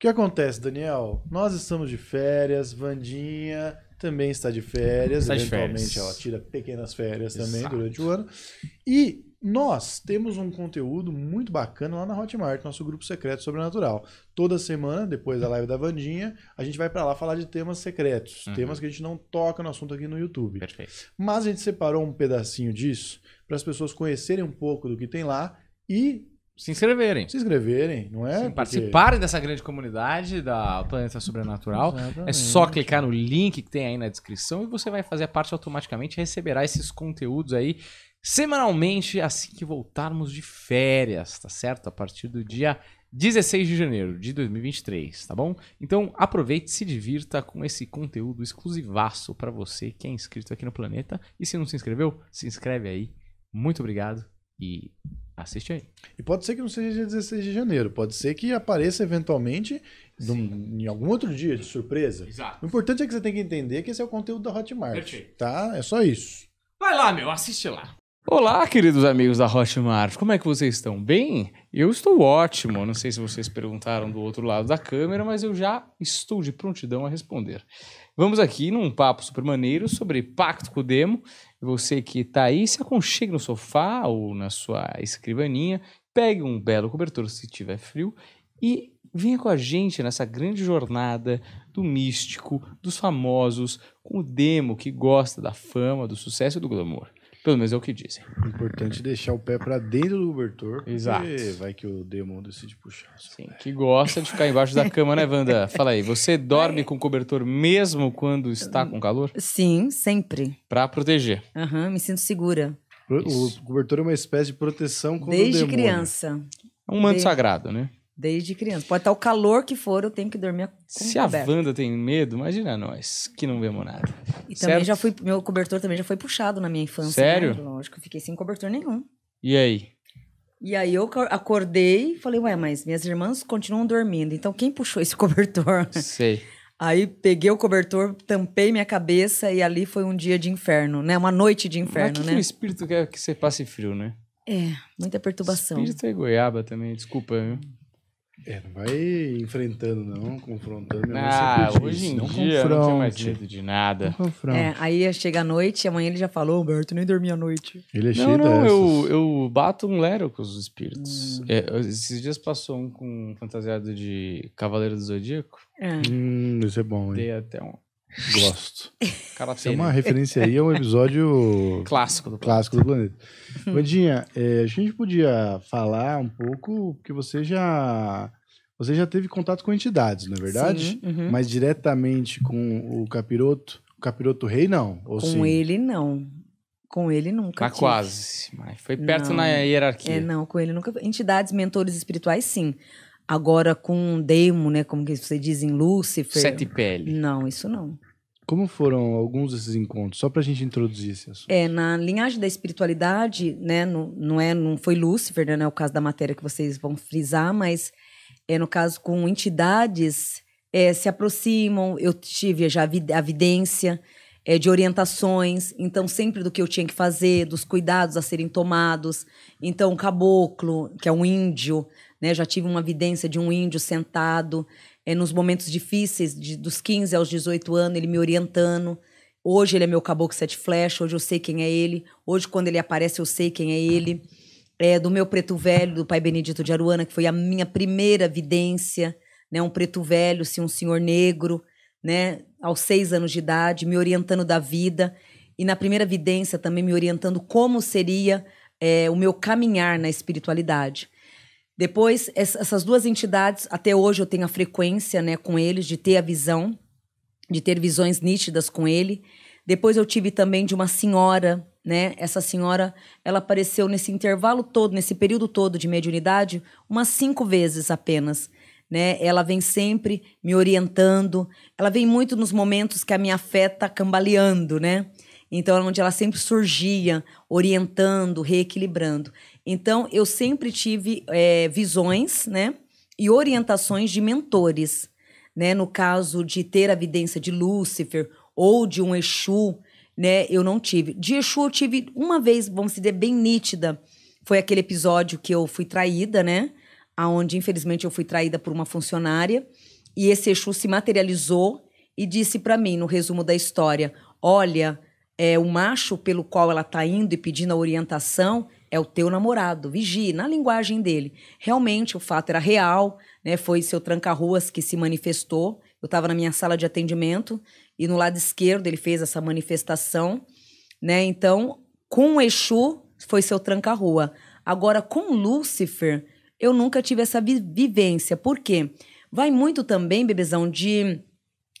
que acontece, Daniel? Nós estamos de férias, Vandinha também está de férias, está eventualmente de férias. ela tira pequenas férias Exato. também durante o ano. E nós temos um conteúdo muito bacana lá na Hotmart, nosso grupo secreto sobrenatural. Toda semana, depois da live da Vandinha, a gente vai para lá falar de temas secretos, uhum. temas que a gente não toca no assunto aqui no YouTube. Perfeito. Mas a gente separou um pedacinho disso para as pessoas conhecerem um pouco do que tem lá e se inscreverem. Se inscreverem, não é? Sim, porque... Participarem dessa grande comunidade da Planeta Sobrenatural. É Exatamente. É só clicar no link que tem aí na descrição e você vai fazer parte automaticamente e receberá esses conteúdos aí semanalmente assim que voltarmos de férias, tá certo? A partir do dia 16 de janeiro de 2023, tá bom? Então aproveite, se divirta com esse conteúdo exclusivaço para você que é inscrito aqui no Planeta. E se não se inscreveu, se inscreve aí. Muito obrigado e Assiste aí. E pode ser que não seja dia 16 de janeiro, pode ser que apareça eventualmente num, em algum outro dia, de surpresa. Exato. O importante é que você tem que entender que esse é o conteúdo da Hotmart. Perfeito. Tá? É só isso. Vai lá, meu, assiste lá. Olá, queridos amigos da Hotmart. Como é que vocês estão? Bem? Eu estou ótimo. Não sei se vocês perguntaram do outro lado da câmera, mas eu já estou de prontidão a responder. Vamos aqui num papo super maneiro sobre Pacto com o Demo você que está aí, se aconchegue no sofá ou na sua escrivaninha, pegue um belo cobertor se tiver frio e venha com a gente nessa grande jornada do místico, dos famosos, com o demo que gosta da fama, do sucesso e do glamour. Pelo menos é o que dizem. Importante é deixar o pé para dentro do cobertor. Exato. Vai que o demônio decide puxar. Sim, pé. que gosta de ficar embaixo da cama, né, Wanda? Fala aí, você dorme com cobertor mesmo quando está com calor? Sim, sempre. Para proteger. Aham, uhum, me sinto segura. O, o cobertor é uma espécie de proteção contra Desde o demônio. Desde criança. É um manto sagrado, né? Desde criança. Pode estar o calor que for, eu tenho que dormir com Se a Wanda tem medo, imagina nós, que não vemos nada. E certo? também já fui, meu cobertor também já foi puxado na minha infância. Né? Sério? Né? Lógico, eu fiquei sem cobertor nenhum. E aí? E aí eu acordei e falei, ué, mas minhas irmãs continuam dormindo, então quem puxou esse cobertor? Sei. Aí peguei o cobertor, tampei minha cabeça e ali foi um dia de inferno, né? Uma noite de inferno, que né? Que o espírito quer que você passe frio, né? É, muita perturbação. O espírito é goiaba também, desculpa. Viu? É, não vai enfrentando, não, confrontando. Ah, hoje em não dia confronte. não tem mais medo de nada. É, aí chega a noite, amanhã ele já falou, Humberto, nem dormi a noite. Ele é cheio Não, não, eu, eu bato um lero com os espíritos. Hum. É, esses dias passou um com um fantasiado de Cavaleiro do Zodíaco. É. Hum, isso é bom, hein? Dei até um... Gosto. é uma referência aí a um episódio clássico, do clássico do planeta. Vandinha, hum. é, a gente podia falar um pouco, porque você já você já teve contato com entidades, não é verdade? Sim, uhum. Mas diretamente com o capiroto, o capiroto rei não? com sim? ele não. Com ele nunca. Mas tive. quase. Mas foi perto não. na hierarquia. É, não, com ele nunca. Entidades, mentores espirituais, sim. Agora com um demo, né? Como que você diz em Lúcifer. Sete pele. Não, isso não. Como foram alguns desses encontros? Só para a gente introduzir esse assunto. É, na linhagem da espiritualidade, né? Não, não, é, não foi Lúcifer, né? Não é o caso da matéria que vocês vão frisar, mas é no caso com entidades é, se aproximam. Eu tive já a vidência é, de orientações, então sempre do que eu tinha que fazer, dos cuidados a serem tomados. Então, o caboclo, que é um índio, né? Já tive uma vidência de um índio sentado é, nos momentos difíceis, de, dos 15 aos 18 anos, ele me orientando. Hoje ele é meu caboclo sete flechas, hoje eu sei quem é ele. Hoje, quando ele aparece, eu sei quem é ele. É, do meu preto velho, do pai Benedito de Aruana, que foi a minha primeira vidência, né? Um preto velho, assim, um senhor negro, né? Aos seis anos de idade, me orientando da vida. E na primeira vidência também me orientando como seria é, o meu caminhar na espiritualidade. Depois, essas duas entidades, até hoje eu tenho a frequência né, com eles, de ter a visão, de ter visões nítidas com ele. Depois eu tive também de uma senhora, né? Essa senhora, ela apareceu nesse intervalo todo, nesse período todo de mediunidade, umas cinco vezes apenas. Né? Ela vem sempre me orientando. Ela vem muito nos momentos que a minha fé tá cambaleando, né? Então, é onde ela sempre surgia, orientando, reequilibrando. Então, eu sempre tive é, visões, né? E orientações de mentores, né? No caso de ter a vidência de Lúcifer ou de um Exu, né? Eu não tive. De Exu, eu tive uma vez, vamos dizer, bem nítida. Foi aquele episódio que eu fui traída, né? Onde, infelizmente, eu fui traída por uma funcionária. E esse Exu se materializou e disse para mim, no resumo da história: Olha, é, o macho pelo qual ela tá indo e pedindo a orientação é o teu namorado, vigie, na linguagem dele. Realmente o fato era real, né? Foi seu tranca-ruas que se manifestou. Eu estava na minha sala de atendimento e no lado esquerdo ele fez essa manifestação, né? Então, com o Exu foi seu tranca-rua. Agora com Lúcifer, eu nunca tive essa vi vivência. Por quê? Vai muito também, bebezão, de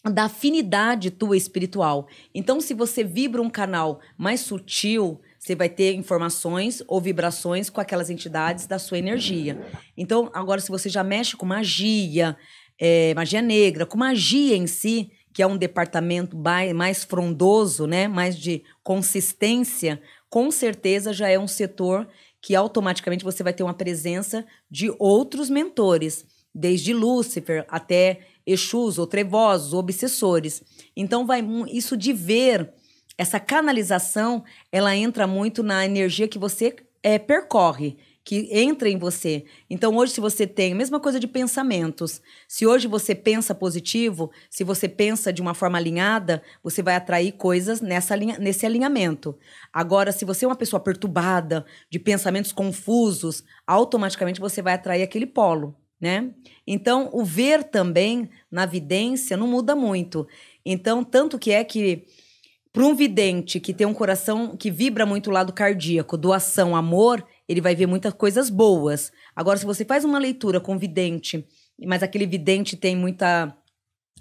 da afinidade tua espiritual. Então, se você vibra um canal mais sutil, você vai ter informações ou vibrações com aquelas entidades da sua energia. Então, agora, se você já mexe com magia, é, magia negra, com magia em si, que é um departamento mais frondoso, né? mais de consistência, com certeza já é um setor que automaticamente você vai ter uma presença de outros mentores, desde Lúcifer até Exus ou trevosos, ou obsessores. Então vai isso de ver essa canalização, ela entra muito na energia que você é, percorre, que entra em você. Então, hoje, se você tem a mesma coisa de pensamentos, se hoje você pensa positivo, se você pensa de uma forma alinhada, você vai atrair coisas nessa linha, nesse alinhamento. Agora, se você é uma pessoa perturbada, de pensamentos confusos, automaticamente você vai atrair aquele polo. Né? Então, o ver também na vidência não muda muito. Então, tanto que é que para um vidente que tem um coração que vibra muito o lado cardíaco, doação, amor, ele vai ver muitas coisas boas. Agora, se você faz uma leitura com vidente, mas aquele vidente tem muita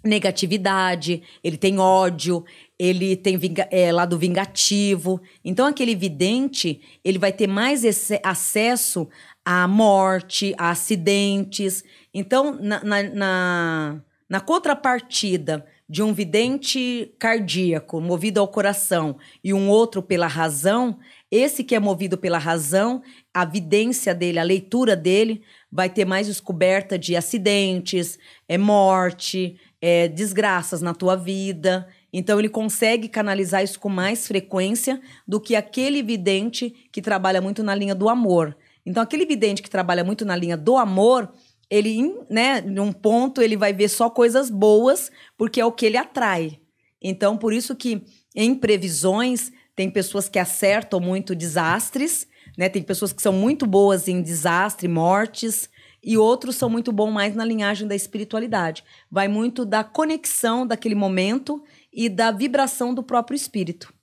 negatividade, ele tem ódio, ele tem vinga é, lado vingativo. Então, aquele vidente, ele vai ter mais acesso à morte, a acidentes. Então, na, na, na, na contrapartida de um vidente cardíaco movido ao coração e um outro pela razão, esse que é movido pela razão, a vidência dele, a leitura dele, vai ter mais descoberta de acidentes, é morte, é desgraças na tua vida. Então ele consegue canalizar isso com mais frequência do que aquele vidente que trabalha muito na linha do amor. Então aquele vidente que trabalha muito na linha do amor, ele, né, num ponto ele vai ver só coisas boas, porque é o que ele atrai. Então, por isso que em previsões tem pessoas que acertam muito desastres, né? Tem pessoas que são muito boas em desastre, mortes, e outros são muito bons mais na linhagem da espiritualidade. Vai muito da conexão daquele momento e da vibração do próprio espírito.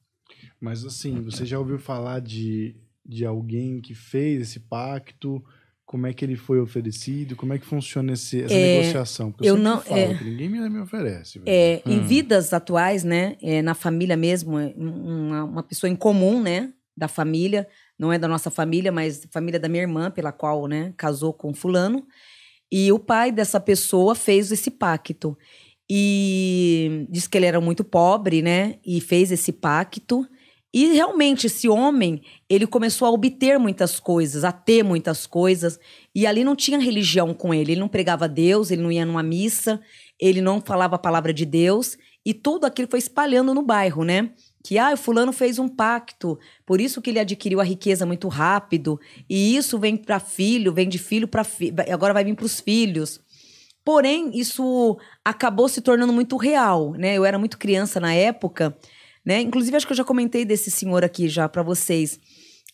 Mas assim, você já ouviu falar de, de alguém que fez esse pacto? como é que ele foi oferecido, como é que funciona esse, essa é, negociação? Porque eu, não falo, é, ninguém me, me oferece. É, Em hum. vidas atuais, né, é, na família mesmo, é, uma, uma pessoa em comum, né, da família, não é da nossa família, mas família da minha irmã, pela qual, né, casou com fulano, e o pai dessa pessoa fez esse pacto e disse que ele era muito pobre, né, e fez esse pacto e realmente esse homem, ele começou a obter muitas coisas, a ter muitas coisas, e ali não tinha religião com ele, ele não pregava Deus, ele não ia numa missa, ele não falava a palavra de Deus, e tudo aquilo foi espalhando no bairro, né? Que ah, o fulano fez um pacto, por isso que ele adquiriu a riqueza muito rápido, e isso vem para filho, vem de filho para filho, agora vai vir para os filhos. Porém, isso acabou se tornando muito real, né? Eu era muito criança na época, né? Inclusive, acho que eu já comentei desse senhor aqui já para vocês.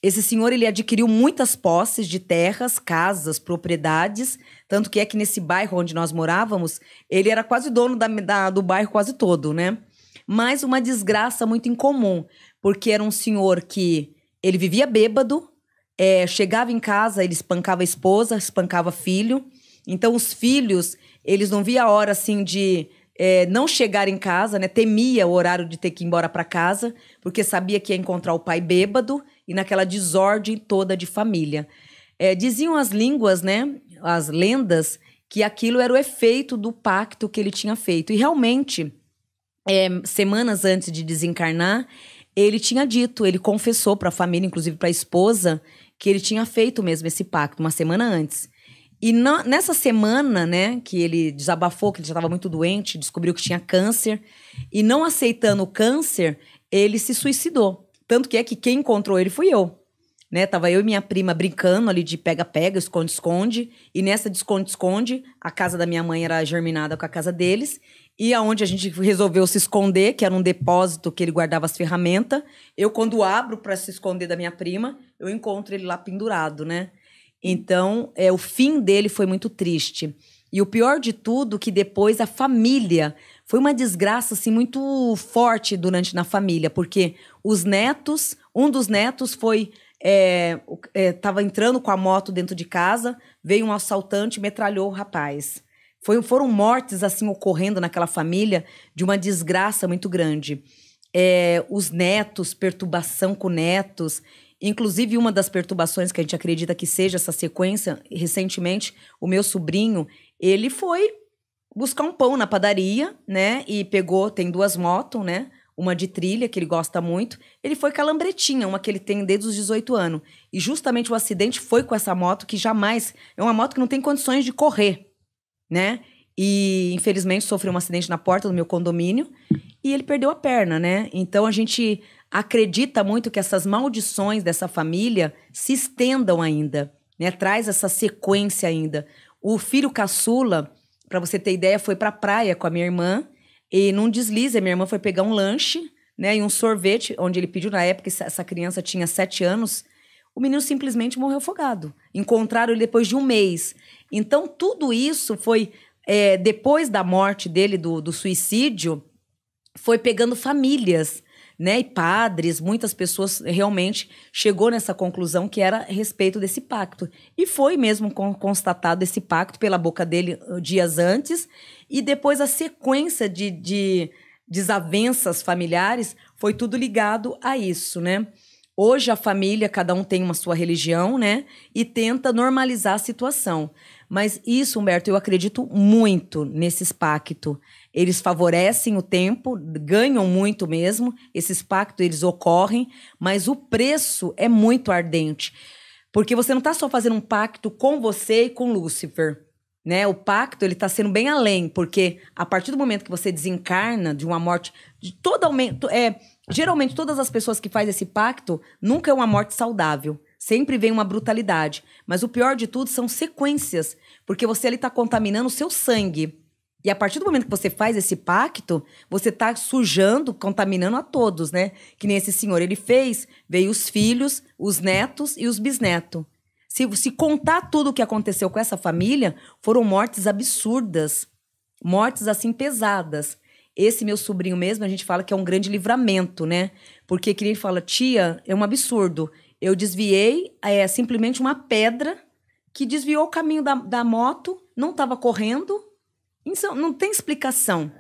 Esse senhor ele adquiriu muitas posses de terras, casas, propriedades, tanto que é que nesse bairro onde nós morávamos, ele era quase dono da, da, do bairro quase todo, né? Mas uma desgraça muito incomum, porque era um senhor que ele vivia bêbado, é, chegava em casa, ele espancava a esposa, espancava filho. Então os filhos, eles não via a hora assim de é, não chegar em casa, né? Temia o horário de ter que ir embora para casa, porque sabia que ia encontrar o pai bêbado e naquela desordem toda de família. É, diziam as línguas, né? As lendas, que aquilo era o efeito do pacto que ele tinha feito. E realmente, é, semanas antes de desencarnar, ele tinha dito, ele confessou para a família, inclusive para a esposa, que ele tinha feito mesmo esse pacto uma semana antes. E na, nessa semana, né, que ele desabafou, que ele já estava muito doente, descobriu que tinha câncer, e não aceitando o câncer, ele se suicidou. Tanto que é que quem encontrou ele fui eu. Né, tava eu e minha prima brincando ali de pega-pega, esconde-esconde, e nessa de esconde-esconde, a casa da minha mãe era germinada com a casa deles, e aonde a gente resolveu se esconder, que era um depósito que ele guardava as ferramentas, eu quando abro para se esconder da minha prima, eu encontro ele lá pendurado, né? Então, é, o fim dele foi muito triste. E o pior de tudo, que depois a família. Foi uma desgraça assim, muito forte durante na família, porque os netos, um dos netos foi. Estava é, é, entrando com a moto dentro de casa, veio um assaltante e metralhou o rapaz. Foi, foram mortes assim ocorrendo naquela família de uma desgraça muito grande. É, os netos, perturbação com netos. Inclusive, uma das perturbações que a gente acredita que seja essa sequência, recentemente, o meu sobrinho, ele foi buscar um pão na padaria, né? E pegou, tem duas motos, né? Uma de trilha, que ele gosta muito. Ele foi com a lambretinha, uma que ele tem desde os 18 anos. E justamente o acidente foi com essa moto que jamais. É uma moto que não tem condições de correr, né? E infelizmente sofreu um acidente na porta do meu condomínio e ele perdeu a perna, né? Então a gente acredita muito que essas maldições dessa família se estendam ainda, né? Traz essa sequência ainda. O filho caçula, para você ter ideia, foi para a praia com a minha irmã e num deslize, a minha irmã foi pegar um lanche, né, e um sorvete, onde ele pediu na época, essa criança tinha sete anos, o menino simplesmente morreu afogado. Encontraram ele depois de um mês. Então, tudo isso foi, é, depois da morte dele, do, do suicídio, foi pegando famílias né, e padres, muitas pessoas realmente chegou nessa conclusão que era a respeito desse pacto. E foi mesmo constatado esse pacto pela boca dele uh, dias antes, e depois a sequência de, de desavenças familiares foi tudo ligado a isso, né? Hoje a família, cada um tem uma sua religião, né? E tenta normalizar a situação. Mas isso, Humberto, eu acredito muito nesses pactos eles favorecem o tempo, ganham muito mesmo, esses pactos eles ocorrem, mas o preço é muito ardente. Porque você não está só fazendo um pacto com você e com Lúcifer. Né? O pacto ele está sendo bem além, porque a partir do momento que você desencarna de uma morte, de todo aumento, é, geralmente todas as pessoas que fazem esse pacto nunca é uma morte saudável. Sempre vem uma brutalidade. Mas o pior de tudo são sequências, porque você ali está contaminando o seu sangue. E a partir do momento que você faz esse pacto, você está sujando, contaminando a todos, né? Que nem esse senhor ele fez, veio os filhos, os netos e os bisnetos. Se, se contar tudo o que aconteceu com essa família, foram mortes absurdas, mortes assim pesadas. Esse meu sobrinho mesmo, a gente fala que é um grande livramento, né? Porque que ele fala, tia, é um absurdo. Eu desviei é, simplesmente uma pedra que desviou o caminho da, da moto, não estava correndo, então, não tem explicação,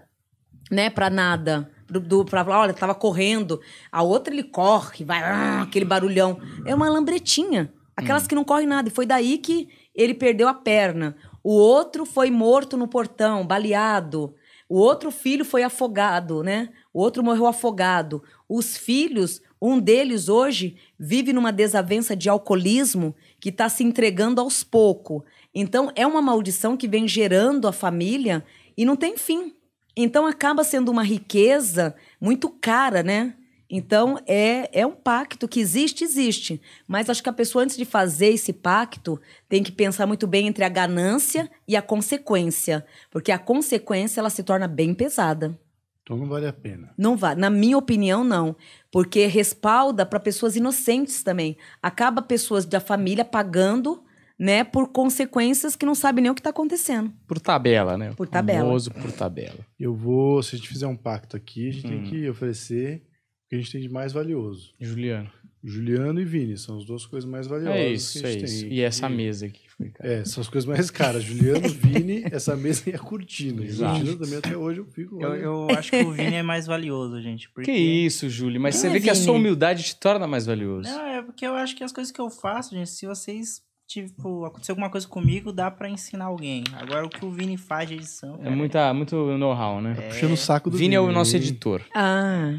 né, para nada. Do, do, pra falar, olha, tava correndo. A outra ele corre, vai, ah, aquele barulhão. É uma lambretinha. Aquelas hum. que não correm nada. E foi daí que ele perdeu a perna. O outro foi morto no portão, baleado. O outro filho foi afogado, né? O outro morreu afogado. Os filhos, um deles hoje vive numa desavença de alcoolismo que está se entregando aos poucos. Então é uma maldição que vem gerando a família e não tem fim. Então acaba sendo uma riqueza muito cara, né? Então é, é um pacto que existe, existe. Mas acho que a pessoa, antes de fazer esse pacto, tem que pensar muito bem entre a ganância e a consequência. Porque a consequência ela se torna bem pesada. Então não vale a pena. Não vale. Na minha opinião, não. Porque respalda para pessoas inocentes também. Acaba pessoas da família pagando né, por consequências que não sabe nem o que está acontecendo. Por tabela, né? Por tabela. Famoso por tabela. Eu vou, se a gente fizer um pacto aqui, a gente hum. tem que oferecer o que a gente tem de mais valioso. Juliano. Juliano e Vini são as duas coisas mais valiosas. É isso, que a gente é isso. Tem. E essa mesa aqui. É, são as coisas mais caras. Juliano, Vini, essa mesa e a é cortina. Juliano também até hoje eu fico. Eu, eu, acho que o Vini é mais valioso, gente. Porque... Que isso, Júlio. Mas Quem você é vê Vini? que a sua humildade te torna mais valioso. Não, é porque eu acho que as coisas que eu faço, gente, se vocês tipo, acontecer alguma coisa comigo, dá para ensinar alguém. Agora, o que o Vini faz de edição. é muita, muito know-how, né? É... Puxando o é. saco do Vini. Vini é o nosso editor. Ah.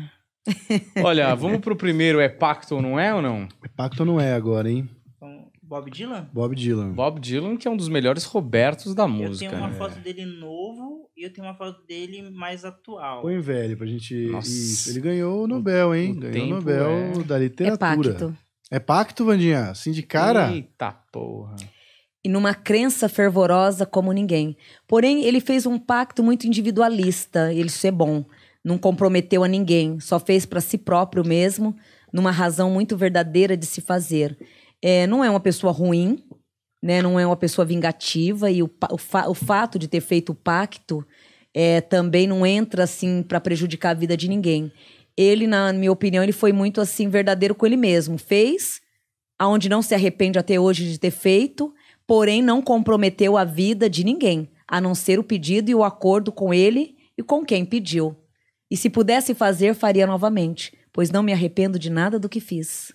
Olha, vamos pro primeiro. É pacto ou não é ou não? É pacto ou não é agora, hein? Bob Dylan? Bob Dylan. Bob Dylan, que é um dos melhores Robertos da música. Eu tenho uma é. foto dele novo e eu tenho uma foto dele mais atual. Põe velho pra gente. Nossa. Isso. Ele ganhou o Nobel, hein? O ganhou o Nobel é... da literatura. É pacto. É pacto, Vandinha? Assim de cara? Eita porra. E numa crença fervorosa como ninguém. Porém, ele fez um pacto muito individualista, ele isso é bom. Não comprometeu a ninguém, só fez para si próprio mesmo, numa razão muito verdadeira de se fazer é, não é uma pessoa ruim, né? Não é uma pessoa vingativa e o, o, fa o fato de ter feito o pacto é, também não entra assim para prejudicar a vida de ninguém. Ele, na minha opinião, ele foi muito assim verdadeiro com ele mesmo. Fez aonde não se arrepende até hoje de ter feito, porém não comprometeu a vida de ninguém, a não ser o pedido e o acordo com ele e com quem pediu. E se pudesse fazer, faria novamente, pois não me arrependo de nada do que fiz.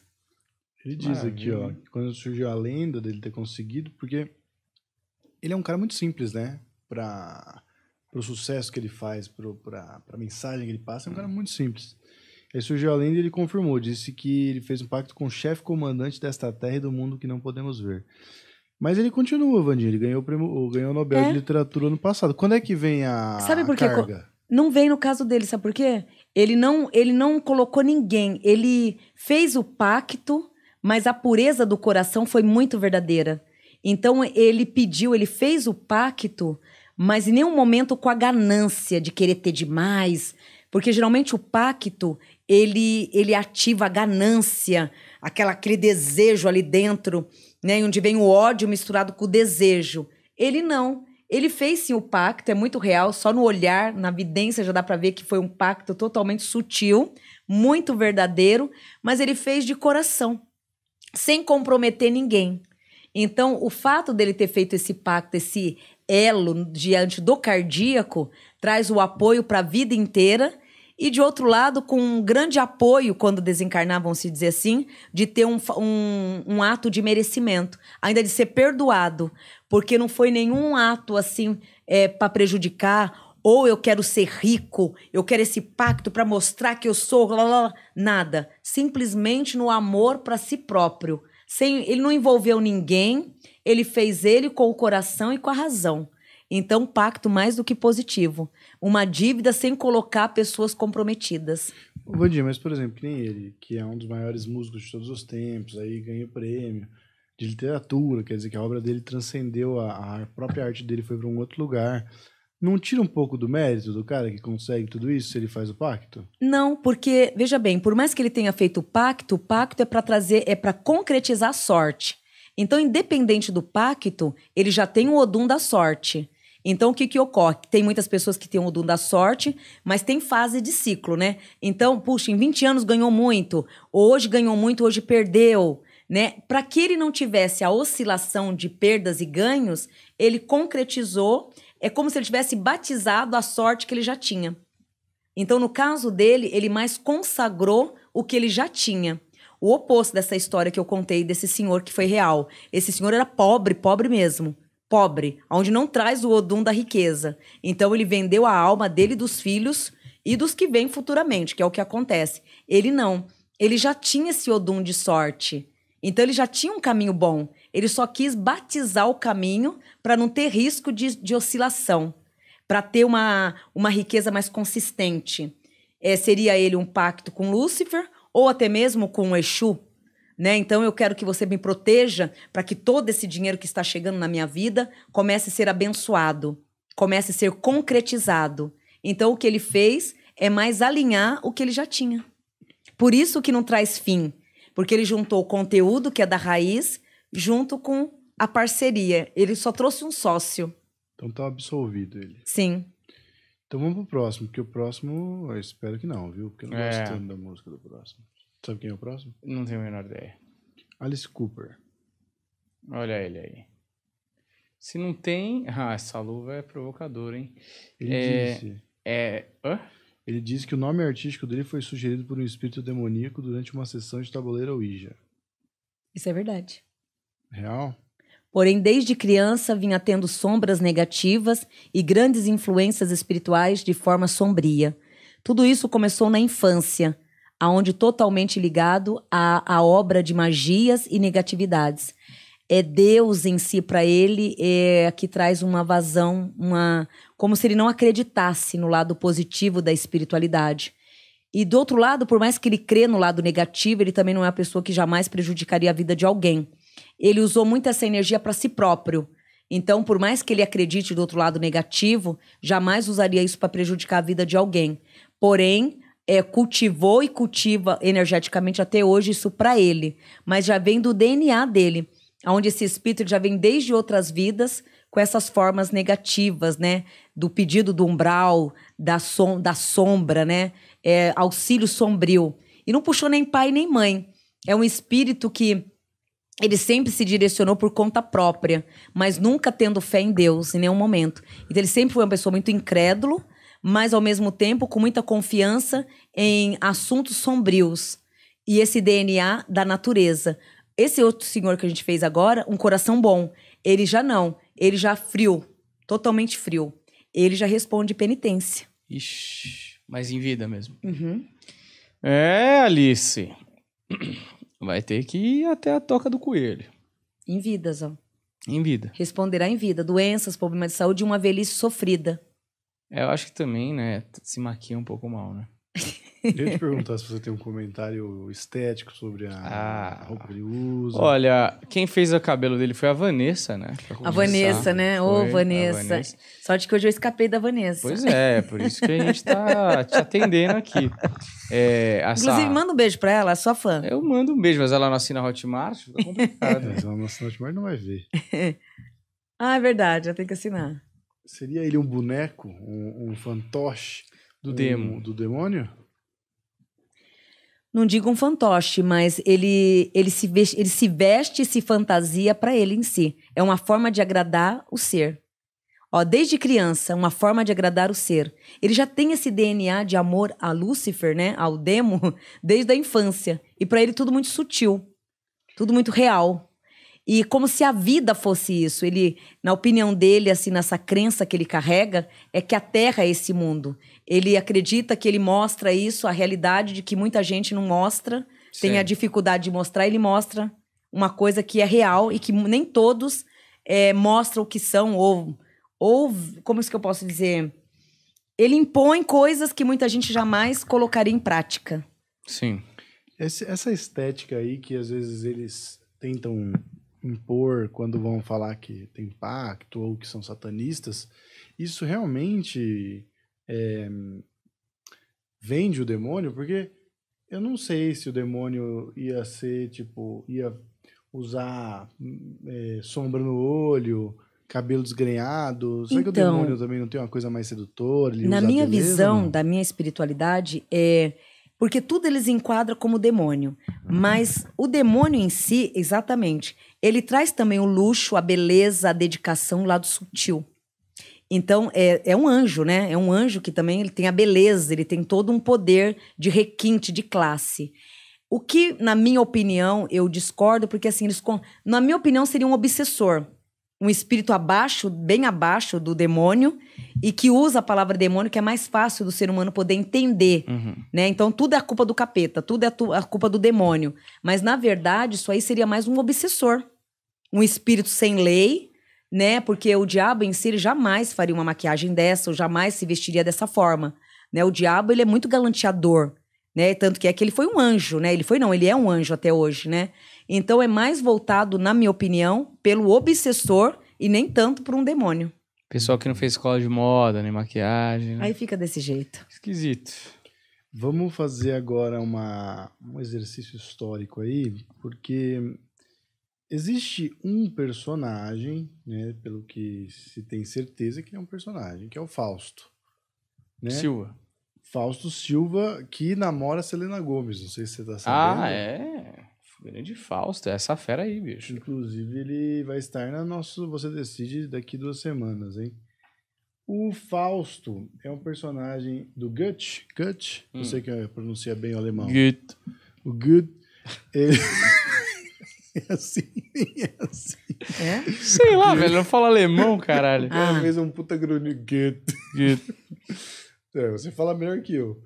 Ele diz Maravilha. aqui, ó, quando surgiu a lenda dele ter conseguido, porque ele é um cara muito simples, né? Para o sucesso que ele faz, para a mensagem que ele passa, é um hum. cara muito simples. Aí surgiu a lenda e ele confirmou, disse que ele fez um pacto com o chefe comandante desta terra e do mundo que não podemos ver. Mas ele continua, Vandinha, ele ganhou o, prêmio, ganhou o Nobel é. de Literatura no passado. Quando é que vem a, sabe por a carga? Não vem no caso dele, sabe por quê? Ele não, ele não colocou ninguém, ele fez o pacto mas a pureza do coração foi muito verdadeira. Então ele pediu, ele fez o pacto, mas em nenhum momento com a ganância de querer ter demais, porque geralmente o pacto ele ele ativa a ganância, aquela aquele desejo ali dentro, né, onde vem o ódio misturado com o desejo. Ele não, ele fez sim o pacto, é muito real, só no olhar, na vidência já dá para ver que foi um pacto totalmente sutil, muito verdadeiro, mas ele fez de coração sem comprometer ninguém. Então, o fato dele ter feito esse pacto, esse elo diante do cardíaco, traz o apoio para a vida inteira. E de outro lado, com um grande apoio, quando desencarnar, se dizer assim, de ter um, um, um ato de merecimento, ainda de ser perdoado, porque não foi nenhum ato assim é, eh, para prejudicar ou eu quero ser rico, eu quero esse pacto para mostrar que eu sou, blá, blá, blá. nada. Simplesmente no amor para si próprio. Sem, ele não envolveu ninguém, ele fez ele com o coração e com a razão. Então, pacto mais do que positivo. Uma dívida sem colocar pessoas comprometidas. Vandir, mas por exemplo, nem ele, que é um dos maiores músicos de todos os tempos, aí ganha prêmio de literatura, quer dizer que a obra dele transcendeu, a, a própria arte dele foi para um outro lugar não tira um pouco do mérito do cara que consegue tudo isso se ele faz o pacto? Não, porque veja bem, por mais que ele tenha feito o pacto, o pacto é para trazer, é para concretizar a sorte. Então, independente do pacto, ele já tem o odum da sorte. Então, o que, que ocorre? Tem muitas pessoas que têm o odum da sorte, mas tem fase de ciclo, né? Então, puxa, em 20 anos ganhou muito, hoje ganhou muito, hoje perdeu, né? Para que ele não tivesse a oscilação de perdas e ganhos, ele concretizou é como se ele tivesse batizado a sorte que ele já tinha. Então, no caso dele, ele mais consagrou o que ele já tinha. O oposto dessa história que eu contei desse senhor que foi real. Esse senhor era pobre, pobre mesmo. Pobre, onde não traz o odum da riqueza. Então ele vendeu a alma dele dos filhos e dos que vêm futuramente, que é o que acontece. Ele não. Ele já tinha esse odum de sorte. Então ele já tinha um caminho bom, ele só quis batizar o caminho para não ter risco de, de oscilação, para ter uma, uma riqueza mais consistente. É, seria ele um pacto com Lúcifer ou até mesmo com Exu, né? Então eu quero que você me proteja para que todo esse dinheiro que está chegando na minha vida comece a ser abençoado, comece a ser concretizado. Então o que ele fez é mais alinhar o que ele já tinha. Por isso que não traz fim, porque ele juntou o conteúdo, que é da raiz, junto com a parceria. Ele só trouxe um sócio. Então tá absolvido ele. Sim. Então vamos pro próximo, porque o próximo eu espero que não, viu? Porque eu não é. gosto tanto da música do próximo. Sabe quem é o próximo? Não tenho a menor ideia. Alice Cooper. Olha ele aí. Se não tem. Ah, essa luva é provocadora, hein? Ele é... disse. É. Hã? Ele diz que o nome artístico dele foi sugerido por um espírito demoníaco durante uma sessão de tabuleiro Ouija. Isso é verdade. Real? Porém, desde criança vinha tendo sombras negativas e grandes influências espirituais de forma sombria. Tudo isso começou na infância, aonde totalmente ligado à, à obra de magias e negatividades é Deus em si para ele é, que traz uma vazão, uma como se ele não acreditasse no lado positivo da espiritualidade. E do outro lado, por mais que ele crê no lado negativo, ele também não é uma pessoa que jamais prejudicaria a vida de alguém. Ele usou muito essa energia para si próprio. Então, por mais que ele acredite do outro lado negativo, jamais usaria isso para prejudicar a vida de alguém. Porém, é, cultivou e cultiva energeticamente até hoje isso para ele, mas já vem do DNA dele onde esse espírito já vem desde outras vidas com essas formas negativas, né? Do pedido do umbral, da, som, da sombra, né? É, auxílio sombrio. E não puxou nem pai nem mãe. É um espírito que ele sempre se direcionou por conta própria, mas nunca tendo fé em Deus em nenhum momento. Então ele sempre foi uma pessoa muito incrédulo, mas ao mesmo tempo com muita confiança em assuntos sombrios e esse DNA da natureza. Esse outro senhor que a gente fez agora, um coração bom. Ele já não. Ele já frio. Totalmente frio. Ele já responde penitência. Ixi, mas em vida mesmo. Uhum. É, Alice. Vai ter que ir até a toca do coelho. Em vidas, ó. Em vida. Responderá em vida. Doenças, problemas de saúde e uma velhice sofrida. É, eu acho que também, né? Se maquia um pouco mal, né? Deixa Eu te perguntar se você tem um comentário estético sobre a, ah, a roupa que ele usa. Olha, quem fez o cabelo dele foi a Vanessa, né? A Vanessa, né? Ô, oh, Vanessa. Vanessa. Sorte que hoje eu escapei da Vanessa. Pois é, por isso que a gente tá te atendendo aqui. É, essa... Inclusive, manda um beijo pra ela, sua fã. Eu mando um beijo, mas ela não assina Hotmart, fica complicado. mas ela não assina Hotmart, não vai ver. ah, é verdade, ela tem que assinar. Seria ele um boneco, um, um fantoche? Do um, demo. Do demônio? não digo um fantoche, mas ele, ele, se, veste, ele se veste se fantasia para ele em si. É uma forma de agradar o ser. Ó, desde criança, uma forma de agradar o ser. Ele já tem esse DNA de amor a Lúcifer, né? Ao demo, desde a infância. E para ele tudo muito sutil, tudo muito real. E como se a vida fosse isso. Ele, na opinião dele, assim, nessa crença que ele carrega, é que a Terra é esse mundo. Ele acredita que ele mostra isso, a realidade de que muita gente não mostra, Sim. tem a dificuldade de mostrar, ele mostra uma coisa que é real e que nem todos é, mostram o que são, ou, ou como é que eu posso dizer? Ele impõe coisas que muita gente jamais colocaria em prática. Sim. Esse, essa estética aí que às vezes eles tentam impor quando vão falar que tem pacto ou que são satanistas, isso realmente é, vende o demônio, porque eu não sei se o demônio ia ser, tipo, ia usar é, sombra no olho, cabelo desgrenhado. Será então, que o então, demônio também não tem uma coisa mais sedutora? na minha visão da minha espiritualidade, é porque tudo eles enquadram como demônio. Mas o demônio em si, exatamente, ele traz também o luxo, a beleza, a dedicação, o lado sutil. Então, é, é um anjo, né? É um anjo que também ele tem a beleza, ele tem todo um poder de requinte, de classe. O que, na minha opinião, eu discordo, porque assim, eles. Na minha opinião, seria um obsessor um espírito abaixo, bem abaixo do demônio, e que usa a palavra demônio, que é mais fácil do ser humano poder entender. Uhum. Né? Então, tudo é a culpa do capeta, tudo é a culpa do demônio. Mas, na verdade, isso aí seria mais um obsessor. Um espírito sem lei, né? Porque o diabo em si jamais faria uma maquiagem dessa, ou jamais se vestiria dessa forma. Né? O diabo ele é muito galanteador. Né? Tanto que é que ele foi um anjo, né? Ele foi, não, ele é um anjo até hoje, né? Então é mais voltado, na minha opinião, pelo obsessor e nem tanto por um demônio. Pessoal que não fez escola de moda, nem maquiagem. Né? Aí fica desse jeito. Esquisito. Vamos fazer agora uma, um exercício histórico aí, porque existe um personagem, né, pelo que se tem certeza que é um personagem, que é o Fausto. Né? Silva. Fausto Silva, que namora Selena Gomes, não sei se você está sabendo. Ah, é? Grande Fausto, é essa fera aí, bicho. Inclusive, ele vai estar na nosso Você Decide daqui duas semanas, hein? O Fausto é um personagem do Goethe. Goethe? Hum. Você que pronuncia bem o alemão. Goethe. O Goethe. Ele... é assim, é assim. É? Sei lá, velho. Não fala alemão, caralho. Ah. É Ela fez um puta grunho. Goethe. Goethe. É, você fala melhor que eu.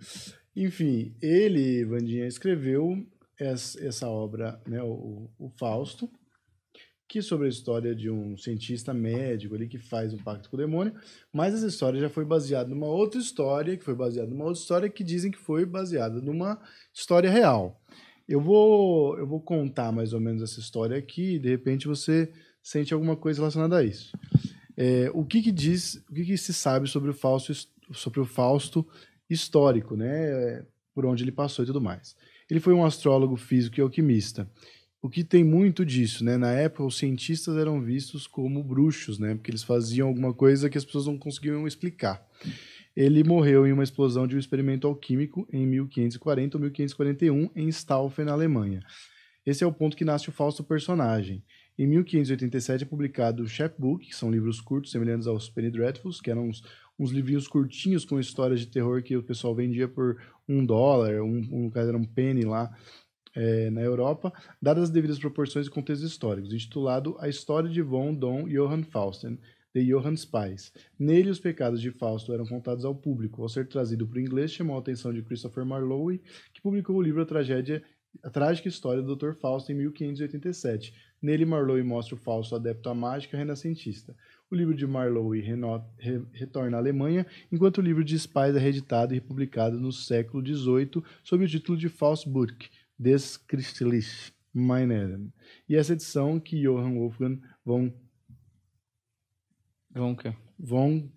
Enfim, ele, Vandinha, escreveu essa, obra, né, o, o, Fausto, que é sobre a história de um cientista médico ali que faz um pacto com o demônio, mas essa história já foi baseada numa outra história, que foi baseada numa outra história que dizem que foi baseada numa história real. Eu vou, eu vou contar mais ou menos essa história aqui, e de repente você sente alguma coisa relacionada a isso. É, o que, que diz, o que, que se sabe sobre o Fausto, sobre o Fausto histórico, né? Por onde ele passou e tudo mais. Ele foi um astrólogo físico e alquimista. O que tem muito disso, né? Na época, os cientistas eram vistos como bruxos, né? Porque eles faziam alguma coisa que as pessoas não conseguiam explicar. Ele morreu em uma explosão de um experimento alquímico em 1540 ou 1541 em Stauffen, na Alemanha. Esse é o ponto que nasce o falso personagem. Em 1587 é publicado o Chapbook, que são livros curtos semelhantes aos Penny Dreadfuls, que eram uns uns livrinhos curtinhos com histórias de terror que o pessoal vendia por um dólar, um, um era um penny lá é, na Europa, dadas as devidas proporções e contextos históricos, intitulado A História de Von Don Johann Fausten, de Johann Spies. Nele, os pecados de Fausto eram contados ao público. Ao ser trazido para o inglês, chamou a atenção de Christopher Marlowe, que publicou o livro A Tragédia a Trágica História do Dr. Fausto em 1587. Nele, Marlowe mostra o Fausto adepto à mágica renascentista. O livro de Marlowe retorna à Alemanha, enquanto o livro de Spies é reeditado e publicado no século XVIII sob o título de Faustbuch, des Christlich Meineren. E essa edição que Johann Wolfgang von... Von que? Von...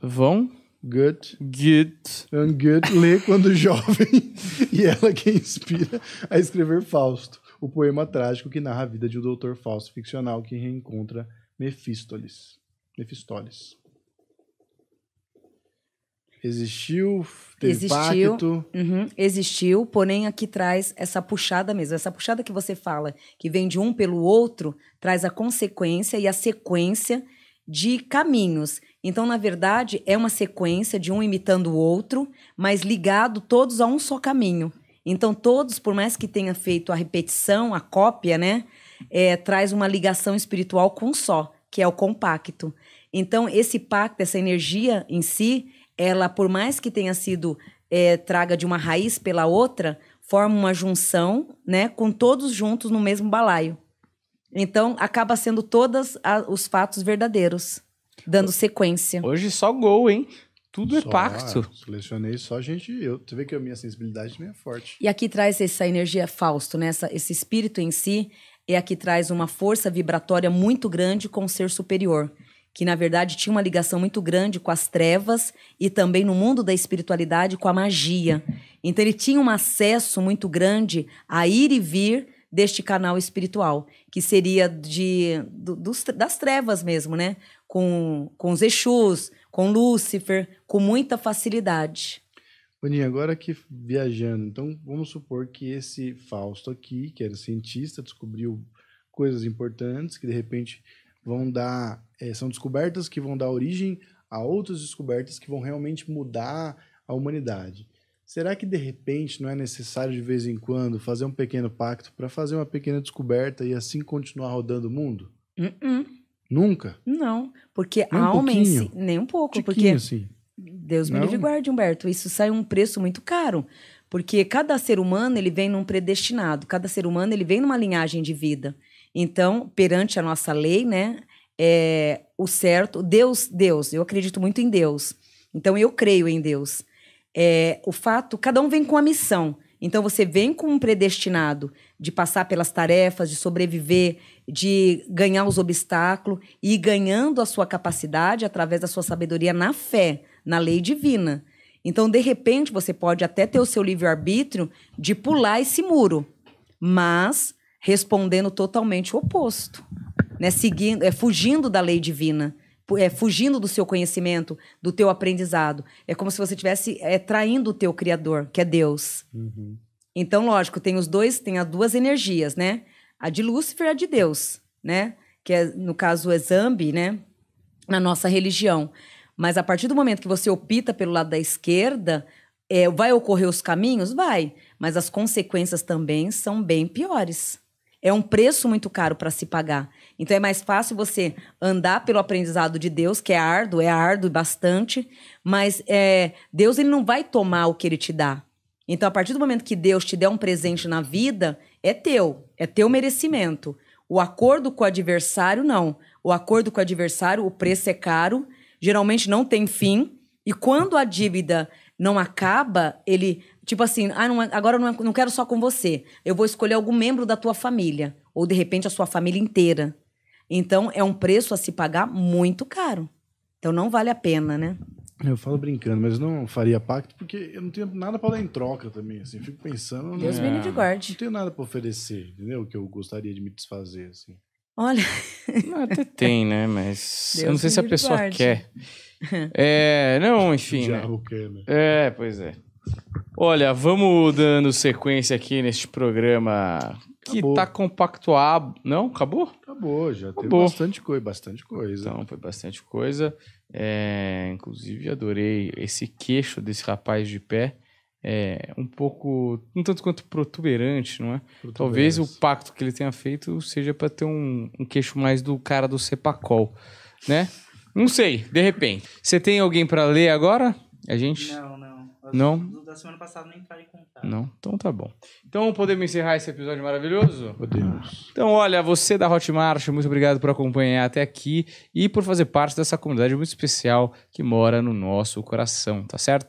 Von... Goethe. Goethe. And Goethe lê quando jovem e ela que inspira a escrever Fausto, o poema trágico que narra a vida de um doutor Fausto ficcional que reencontra Mefístoles. Mefistóles. Existiu, teve existiu, impacto. Uhum, existiu, porém aqui traz essa puxada mesmo. Essa puxada que você fala, que vem de um pelo outro, traz a consequência e a sequência de caminhos. Então, na verdade, é uma sequência de um imitando o outro, mas ligado todos a um só caminho. Então, todos, por mais que tenha feito a repetição, a cópia, né? é, traz uma ligação espiritual com só, que é o compacto. Então, esse pacto, essa energia em si, ela, por mais que tenha sido é, traga de uma raiz pela outra, forma uma junção, né, com todos juntos no mesmo balaio. Então, acaba sendo todos os fatos verdadeiros, dando sequência. Hoje só gol, hein? Tudo é só, é pacto. Selecionei só gente. Eu, tu vê que a minha sensibilidade também é forte. E aqui traz essa energia Fausto, né? Essa, esse espírito em si, é a que traz uma força vibratória muito grande com o ser superior, que na verdade tinha uma ligação muito grande com as trevas e também no mundo da espiritualidade com a magia. Então ele tinha um acesso muito grande a ir e vir deste canal espiritual, que seria de do, dos, das trevas mesmo, né? Com, com os Exus, com Lúcifer, com muita facilidade. Boninho, agora que viajando, então vamos supor que esse Fausto aqui, que era cientista, descobriu coisas importantes que de repente vão dar. É, são descobertas que vão dar origem a outras descobertas que vão realmente mudar a humanidade. Será que de repente não é necessário de vez em quando fazer um pequeno pacto para fazer uma pequena descoberta e assim continuar rodando o mundo? Uh -uh. Nunca? Não, porque nem a um homem si, nem um pouco, porque Deus me livre guarde, Humberto. Isso sai um preço muito caro. Porque cada ser humano, ele vem num predestinado. Cada ser humano, ele vem numa linhagem de vida. Então, perante a nossa lei, né? É, o certo, Deus, Deus, eu acredito muito em Deus. Então, eu creio em Deus. É, o fato, cada um vem com a missão. Então você vem com um predestinado de passar pelas tarefas, de sobreviver, de ganhar os obstáculos e ganhando a sua capacidade através da sua sabedoria na fé na lei divina. Então, de repente, você pode até ter o seu livre-arbítrio de pular esse muro, mas respondendo totalmente o oposto, né? Seguindo, é fugindo da lei divina, é fugindo do seu conhecimento, do teu aprendizado. É como se você estivesse é, traindo o teu criador, que é Deus. Uhum. Então, lógico, tem os dois, tem as duas energias, né? A de Lúcifer e a de Deus, né? Que é, no caso, o Exame, né? Na nossa religião. Mas a partir do momento que você opta pelo lado da esquerda, é, vai ocorrer os caminhos? Vai. Mas as consequências também são bem piores. É um preço muito caro para se pagar. Então é mais fácil você andar pelo aprendizado de Deus, que é árduo, é árduo bastante, mas é, Deus ele não vai tomar o que ele te dá. Então, a partir do momento que Deus te der um presente na vida, é teu, é teu merecimento. O acordo com o adversário, não. O acordo com o adversário, o preço é caro, geralmente não tem fim. E quando a dívida não acaba, ele, tipo assim, ah, não, é, agora eu não, é, não quero só com você. Eu vou escolher algum membro da tua família. Ou de repente a sua família inteira. Então é um preço a se pagar muito caro. Então não vale a pena, né? Eu falo brincando, mas não faria pacto porque eu não tenho nada para dar em troca também, assim. Fico pensando. Deus né? me de guarde. Não tenho nada para oferecer, entendeu? Que eu gostaria de me desfazer, assim. Olha. até tem, né? Mas Deus eu não sei se a pessoa guarde. quer. É, não, enfim. Né? Quer, né? É, pois é. Olha, vamos dando sequência aqui neste programa que está tá compactuado. Não? Acabou? Acabou, já acabou. teve bastante coisa, bastante coisa. Então, foi bastante coisa. É, inclusive, adorei esse queixo desse rapaz de pé é, um pouco, um tanto quanto protuberante, não é? Talvez o pacto que ele tenha feito seja para ter um, um queixo mais do cara do Cepacol, né? Não sei, de repente. Você tem alguém para ler agora? A gente? Não, não. não? Da semana passada nem entraram contar. Não? Então tá bom. Então podemos encerrar esse episódio maravilhoso? Podemos. Então olha, você da Hotmart, muito obrigado por acompanhar até aqui e por fazer parte dessa comunidade muito especial que mora no nosso coração, tá certo?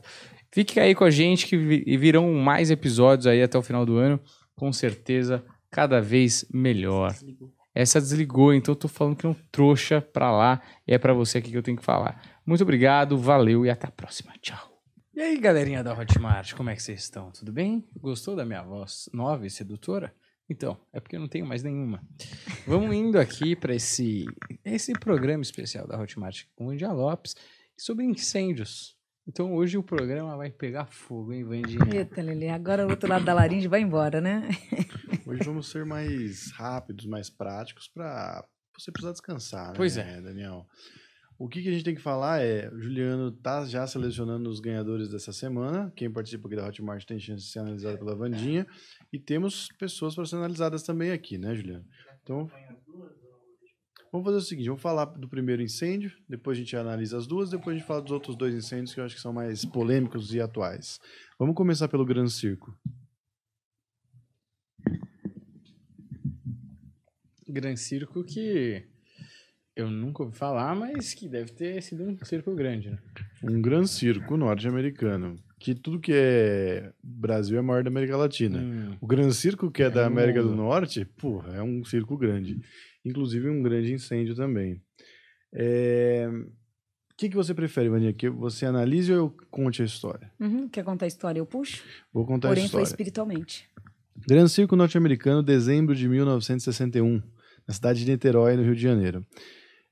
Fique aí com a gente que virão mais episódios aí até o final do ano, com certeza cada vez melhor. Essa desligou, então eu tô falando que é um trouxa pra lá, é para você aqui que eu tenho que falar. Muito obrigado, valeu e até a próxima. Tchau. E aí, galerinha da Hotmart, como é que vocês estão? Tudo bem? Gostou da minha voz nova e sedutora? Então, é porque eu não tenho mais nenhuma. Vamos indo aqui para esse esse programa especial da Hotmart com o India Lopes sobre incêndios. Então hoje o programa vai pegar fogo, hein, Vandinha? Eita, Lelê, agora o outro lado da laringe vai embora, né? Hoje vamos ser mais rápidos, mais práticos para você precisar descansar, né, pois é. Daniel? O que, que, a gente tem que falar é, o Juliano tá já selecionando os ganhadores dessa semana. Quem participa aqui da Hotmart tem chance de ser analisado pela Vandinha. E temos pessoas para ser analisadas também aqui, né, Juliano? Então, Vamos fazer o seguinte, vamos falar do primeiro incêndio, depois a gente analisa as duas, depois a gente fala dos outros dois incêndios que eu acho que são mais polêmicos e atuais. Vamos começar pelo Gran Circo. Gran Circo que eu nunca ouvi falar, mas que deve ter sido um circo grande, né? Um Gran Circo norte-americano que tudo que é Brasil é maior da América Latina. Hum. O Gran Circo, que é, é da América mundo. do Norte, porra, é um circo grande. Inclusive um grande incêndio também. É... O que, que você prefere, Vania? Que você analise ou eu conte a história? Uhum. Quer contar a história? Eu puxo. Vou contar Porém, a história. Porém, foi espiritualmente. Gran Circo norte-americano, dezembro de 1961, na cidade de Niterói, no Rio de Janeiro.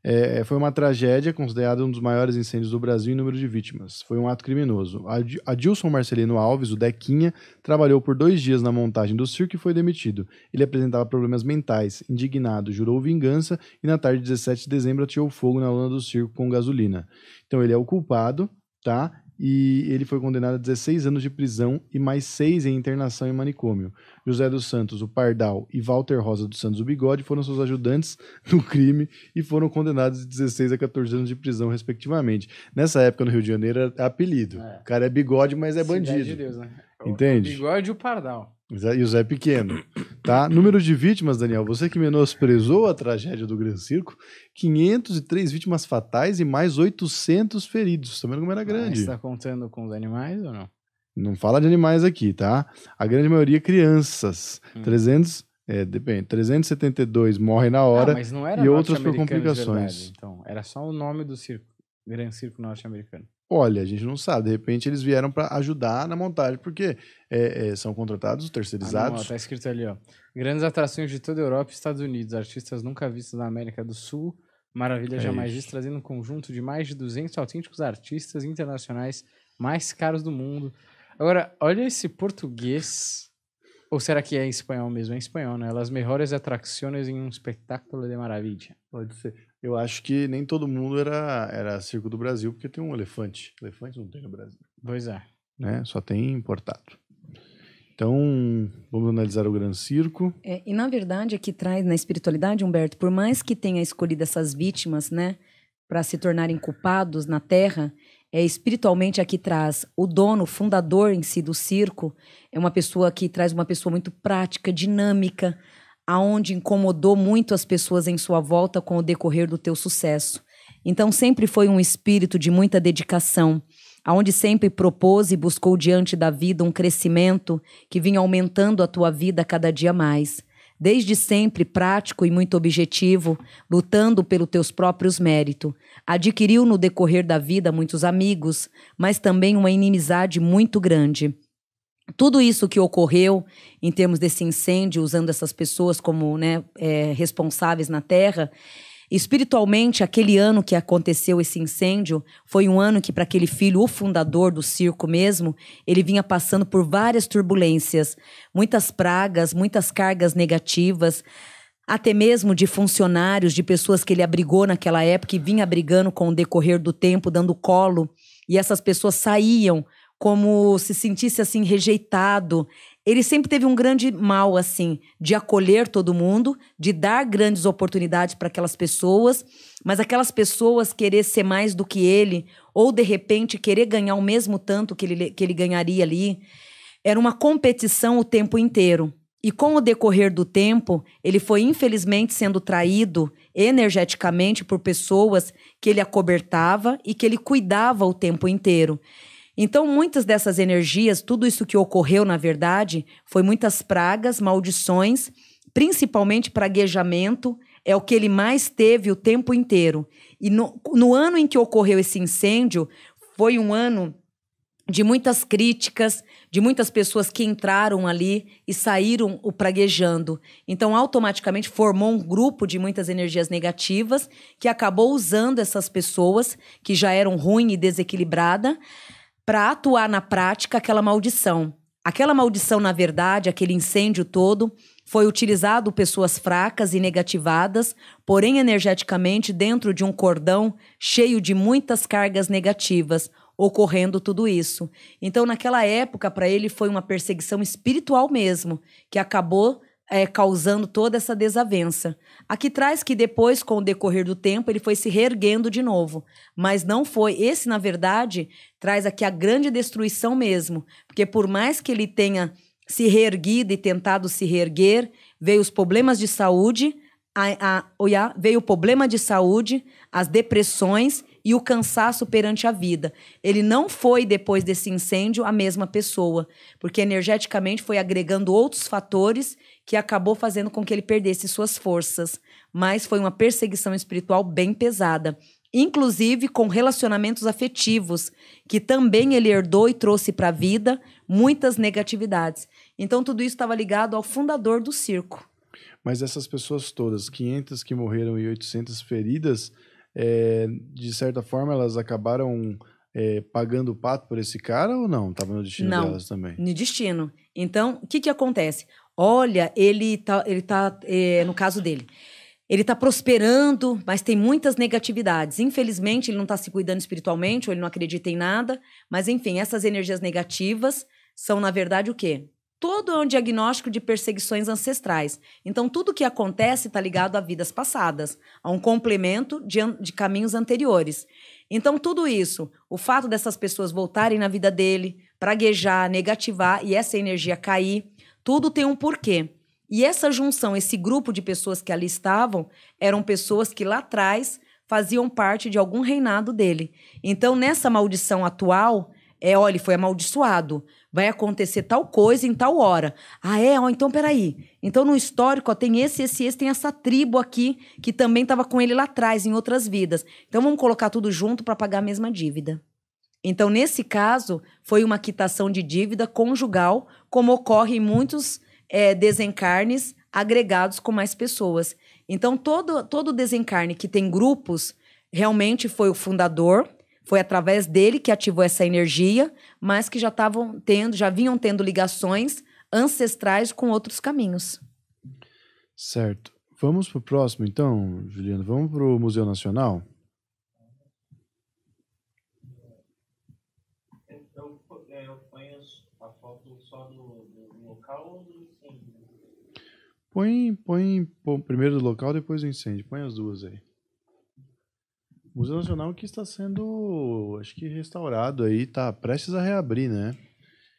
É, foi uma tragédia considerada um dos maiores incêndios do Brasil em número de vítimas. Foi um ato criminoso. Adilson Marcelino Alves, o Dequinha, trabalhou por dois dias na montagem do circo e foi demitido. Ele apresentava problemas mentais, indignado, jurou vingança e na tarde de 17 de dezembro atirou fogo na lona do circo com gasolina. Então ele é o culpado, tá? e ele foi condenado a 16 anos de prisão e mais seis em internação em manicômio. José dos Santos, o Pardal, e Walter Rosa dos Santos, o Bigode, foram seus ajudantes no crime e foram condenados de 16 a 14 anos de prisão, respectivamente. Nessa época, no Rio de Janeiro, era apelido. É. O cara é bigode, mas é Cidade bandido. De Deus, né? Entende? O bigode e o Pardal. E o Zé é Pequeno. Tá? Número de vítimas, Daniel, você que menosprezou a tragédia do Gran Circo, 503 vítimas fatais e mais 800 feridos. Também tá como era grande. Você está contando com os animais ou não? Não fala de animais aqui, tá? A grande maioria crianças. Hum. 300, é, depende, 372 morrem na hora ah, mas não era e outras por complicações. Verdade, então, era só o nome do circo, Gran Circo Norte-Americano. Olha, a gente não sabe. De repente eles vieram para ajudar na montagem, porque é, é, são contratados, terceirizados. Ah, não, tá escrito ali, ó. Grandes atrações de toda a Europa e Estados Unidos, artistas nunca vistos na América do Sul, Maravilha é Jamais Diz, trazendo um conjunto de mais de 200 autênticos artistas internacionais mais caros do mundo. Agora, olha esse português. Ou será que é em espanhol mesmo? É em espanhol, né? Las mejores atracciones em um espetáculo de maravilha. Pode ser eu acho que nem todo mundo era, era circo do Brasil, porque tem um elefante. Elefante não tem no Brasil. Pois é. Né? Só tem importado. Então, vamos analisar o grande Circo. É, e na verdade, aqui traz na espiritualidade, Humberto, por mais que tenha escolhido essas vítimas, né, para se tornarem culpados na Terra, é espiritualmente aqui traz o dono, o fundador em si do circo, é uma pessoa que traz uma pessoa muito prática, dinâmica, aonde incomodou muito as pessoas em sua volta com o decorrer do teu sucesso. Então sempre foi um espírito de muita dedicação, aonde sempre propôs e buscou diante da vida um crescimento que vinha aumentando a tua vida cada dia mais. Desde sempre prático e muito objetivo, lutando pelos teus próprios méritos. Adquiriu no decorrer da vida muitos amigos, mas também uma inimizade muito grande tudo isso que ocorreu em termos desse incêndio, usando essas pessoas como né, é, responsáveis na Terra, espiritualmente, aquele ano que aconteceu esse incêndio foi um ano que, para aquele filho, o fundador do circo mesmo, ele vinha passando por várias turbulências, muitas pragas, muitas cargas negativas. Até mesmo de funcionários, de pessoas que ele abrigou naquela época e vinha abrigando com o decorrer do tempo, dando colo. E essas pessoas saíam como se sentisse assim rejeitado. Ele sempre teve um grande mal assim de acolher todo mundo, de dar grandes oportunidades para aquelas pessoas, mas aquelas pessoas querer ser mais do que ele ou de repente querer ganhar o mesmo tanto que ele, que ele ganharia ali, era uma competição o tempo inteiro. E com o decorrer do tempo, ele foi infelizmente sendo traído energeticamente por pessoas que ele acobertava e que ele cuidava o tempo inteiro. Então, muitas dessas energias, tudo isso que ocorreu, na verdade, foi muitas pragas, maldições, principalmente praguejamento, é o que ele mais teve o tempo inteiro. E no, no ano em que ocorreu esse incêndio, foi um ano de muitas críticas, de muitas pessoas que entraram ali e saíram o praguejando. Então, automaticamente formou um grupo de muitas energias negativas que acabou usando essas pessoas que já eram ruim e desequilibrada para atuar na prática aquela maldição. Aquela maldição, na verdade, aquele incêndio todo, foi utilizado pessoas fracas e negativadas, porém energeticamente dentro de um cordão cheio de muitas cargas negativas, ocorrendo tudo isso. Então, naquela época, para ele foi uma perseguição espiritual mesmo, que acabou é, causando toda essa desavença. Aqui traz que depois, com o decorrer do tempo, ele foi se reerguendo de novo. Mas não foi. Esse, na verdade, traz aqui a grande destruição mesmo. Porque por mais que ele tenha se reerguido e tentado se reerguer, veio os problemas de saúde, a, a, veio o problema de saúde, as depressões e o cansaço perante a vida. Ele não foi, depois desse incêndio, a mesma pessoa, porque energeticamente foi agregando outros fatores que acabou fazendo com que ele perdesse suas forças. Mas foi uma perseguição espiritual bem pesada, inclusive com relacionamentos afetivos, que também ele herdou e trouxe para a vida muitas negatividades. Então, tudo isso estava ligado ao fundador do circo. Mas essas pessoas todas, 500 que morreram e 800 feridas, é, de certa forma, elas acabaram é, pagando o pato por esse cara ou não? Estava no destino não, delas também? No destino. Então, o que, que acontece? Olha, ele tá, ele tá é, no caso dele, ele tá prosperando, mas tem muitas negatividades. Infelizmente, ele não está se cuidando espiritualmente, ou ele não acredita em nada. Mas, enfim, essas energias negativas são, na verdade, o quê? Todo é um diagnóstico de perseguições ancestrais. Então, tudo que acontece está ligado a vidas passadas, a um complemento de, de caminhos anteriores. Então, tudo isso, o fato dessas pessoas voltarem na vida dele, praguejar, negativar e essa energia cair, tudo tem um porquê. E essa junção, esse grupo de pessoas que ali estavam, eram pessoas que lá atrás faziam parte de algum reinado dele. Então, nessa maldição atual, é, olha, foi amaldiçoado. Vai acontecer tal coisa em tal hora. Ah, é? Ó, então, peraí. Então, no histórico, ó, tem esse, esse, esse, tem essa tribo aqui que também estava com ele lá atrás, em outras vidas. Então, vamos colocar tudo junto para pagar a mesma dívida. Então, nesse caso, foi uma quitação de dívida conjugal, como ocorre em muitos é, desencarnes agregados com mais pessoas. Então, todo, todo desencarne que tem grupos, realmente foi o fundador, foi através dele que ativou essa energia, mas que já estavam tendo, já vinham tendo ligações ancestrais com outros caminhos. Certo. Vamos para o próximo, então, Juliana. Vamos para o Museu Nacional? Põe, põe, põe primeiro o local, depois o incêndio. Põe as duas aí. Museu Nacional que está sendo, acho que restaurado aí, está prestes a reabrir, né?